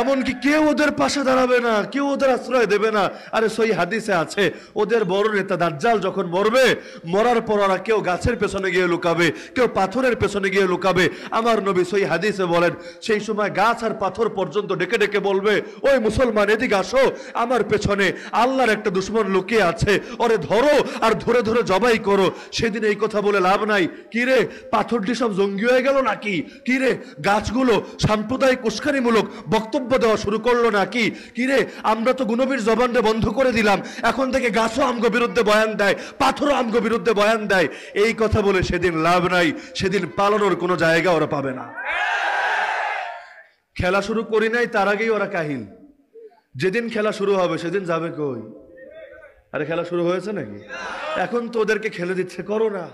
এমনকি কেউ ওদের পাশে দাঁড়াবে না কেউ ওদের আশ্রয় দেবে না আরে সই হাদিসে আছে ওদের বড় নেতা দাজ্জাল যখন মরবে মরার পর ওরা কেউ গাছের পেছনে গিয়ে লুকাবে কেউ পাথরের পেছনে গিয়ে লুকাবে আমার নবী সই হাদিসে বলেন সেই সময় গাছ আর পাথর পর্যন্ত ডেকে ডেকে বলবে ওই মুসলমান এদিকে আসো আমার পেছনে আল্লাহর একটা দুশ্মন লুকিয়ে আছে ওরে ধরো আর ধরে ধরে জবাই করো সেদিন এই কথা বলে লাভ নাই কিরে পাথরটি সব জঙ্গি হয়ে গেল নাকি কিরে গাছগুলো সাম্প্রদায়িক উস্কানিমূলক বক্তব্য বক্তব্য দেওয়া শুরু করলো না কি কিরে আমরা তো গুণবীর জবানরে বন্ধ করে দিলাম এখন থেকে গাছও আমগ বিরুদ্ধে বয়ান দেয় পাথরও আমগ বিরুদ্ধে বয়ান দেয় এই কথা বলে সেদিন লাভ নাই সেদিন পালানোর কোনো জায়গা ওরা পাবে না খেলা শুরু করি নাই তার আগেই ওরা কাহিল যেদিন খেলা শুরু হবে সেদিন যাবে কই আরে খেলা শুরু হয়েছে নাকি এখন তো ওদেরকে খেলে দিচ্ছে করো না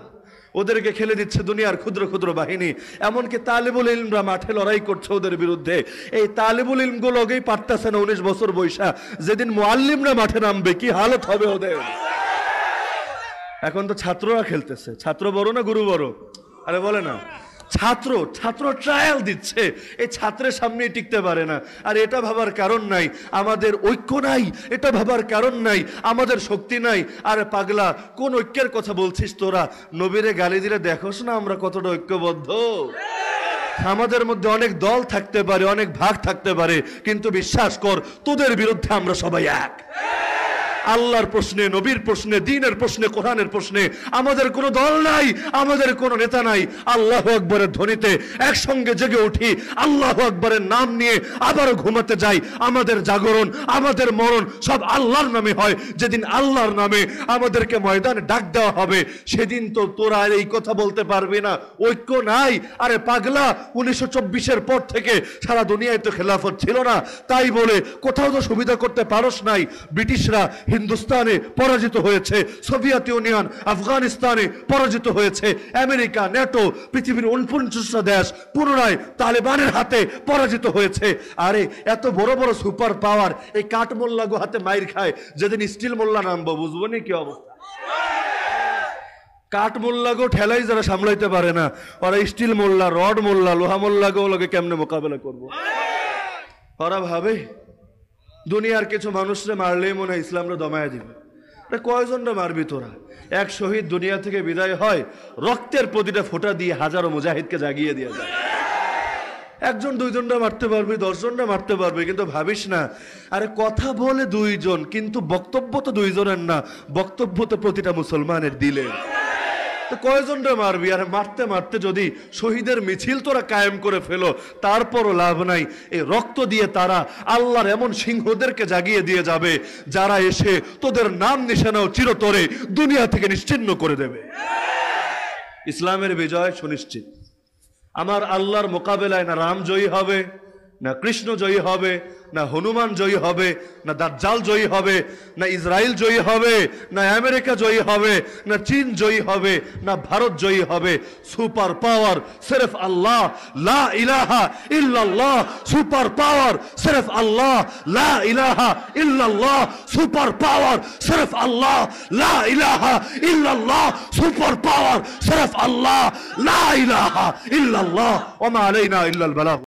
ওদেরকে খেলে দিচ্ছে দুনিয়ার ক্ষুদ্র ক্ষুদ্র বাহিনী এমনকি তালেবুল ইলমরা মাঠে লড়াই করছে ওদের বিরুদ্ধে এই তালেবুল আগেই পারতেছে না উনিশ বছর বৈশা যেদিন মোয়াল্লিমরা মাঠে নামবে কি হালত হবে ওদের এখন তো ছাত্ররা খেলতেছে ছাত্র বড় না গুরু বড় আরে বলে না ছাত্র ছাত্র ট্রায়াল দিচ্ছে এই ছাত্রের সামনে টিকতে পারে না আর এটা ভাবার কারণ নাই আমাদের ঐক্য নাই এটা ভাবার কারণ নাই আমাদের শক্তি নাই আর পাগলা কোন ঐক্যের কথা বলছিস তোরা নবীরে গালি দিলে দেখোস না আমরা কতটা ঐক্যবদ্ধ আমাদের মধ্যে অনেক দল থাকতে পারে অনেক ভাগ থাকতে পারে কিন্তু বিশ্বাস কর তোদের বিরুদ্ধে আমরা সবাই এক আল্লাহর প্রশ্নে নবীর প্রশ্নে দিনের প্রশ্নে কোরআনের প্রশ্নে আমাদের কোনো দল নাই আমাদের কোনো নেতা নাই আল্লাহ আকবরের ধ্বনিতে একসঙ্গে জেগে উঠি আল্লাহ আকবরের নাম নিয়ে আবারও ঘুমাতে যাই আমাদের জাগরণ আমাদের মরণ সব আল্লাহর নামে হয় যেদিন আল্লাহর নামে আমাদেরকে ময়দানে ডাক দেওয়া হবে সেদিন তো তোরা আর এই কথা বলতে পারবি না ঐক্য নাই আরে পাগলা উনিশশো চব্বিশের পর থেকে সারা দুনিয়ায় তো খেলাফত ছিল না তাই বলে কোথাও তো সুবিধা করতে পারস নাই ব্রিটিশরা হিন্দুস্তানে পরাজিত হয়েছে সোভিয়েত ইউনিয়ন আফগানিস্তানে পরাজিত হয়েছে আমেরিকা ন্যাটো পৃথিবীর উনপঞ্চাশটা দেশ পুনরায় তালেবানের হাতে পরাজিত হয়েছে আরে এত বড় বড় সুপার পাওয়ার এই কাঠ গো হাতে মাইর খায় যেদিন স্টিল মোল্লা নামবো বুঝবো নি কি অবস্থা কাঠ মোল্লা গো ঠেলাই যারা সামলাইতে পারে না ওরা স্টিল মোল্লা রড মোল্লা লোহা মোল্লা গো কেমনে মোকাবেলা করবো ওরা ভাবে দুনিয়ার কিছু মানুষরা মারলেই মনে হয় ইসলামরা দমায় দিবে কয়জনরা মারবি তোরা এক শহীদ দুনিয়া থেকে বিদায় হয় রক্তের প্রতিটা ফোঁটা দিয়ে হাজারো মুজাহিদকে জাগিয়ে দিয়ে যায় একজন দুইজনটা মারতে পারবে দশজনটা মারতে পারবে কিন্তু ভাবিস না আরে কথা বলে দুইজন কিন্তু বক্তব্য তো দুইজনের না বক্তব্য তো প্রতিটা মুসলমানের দিলে তো কয়জনটা মারবি আর মারতে মারতে যদি শহীদের মিছিল তোরা কায়েম করে ফেলো তারপরও লাভ নাই এই রক্ত দিয়ে তারা আল্লাহর এমন সিংহদেরকে জাগিয়ে দিয়ে যাবে যারা এসে তোদের নাম নিশানাও চিরতরে দুনিয়া থেকে নিশ্চিন্ন করে দেবে ইসলামের বিজয় সুনিশ্চিত আমার আল্লাহর মোকাবেলায় না রাম জয়ী হবে না কৃষ্ণ জয়ী হবে না হনুমান জয়ী হবে না দাজ্জাল জয়ী হবে না ইসরায়েল জয়ী হবে না আমেরিকা জয়ী হবে না চীন জয়ী হবে না ভারত জয়ী হবে সুপার পাওয়ার সিরফ আল্লাহ লা ইলাহা ইল্লাল্লাহ সুপার পাওয়ার সিরফ আল্লাহ লা ইলাহা ইল্লাল্লাহ সুপার পাওয়ার সিরফ আল্লাহ লা ইলাহা ইল্লাল্লাহ সুপার পাওয়ার সিরফ আল্লাহ লা ইলাহা ইল্লাল্লাহ ওয়া মা আলাইনা ইল্লাল বালাগ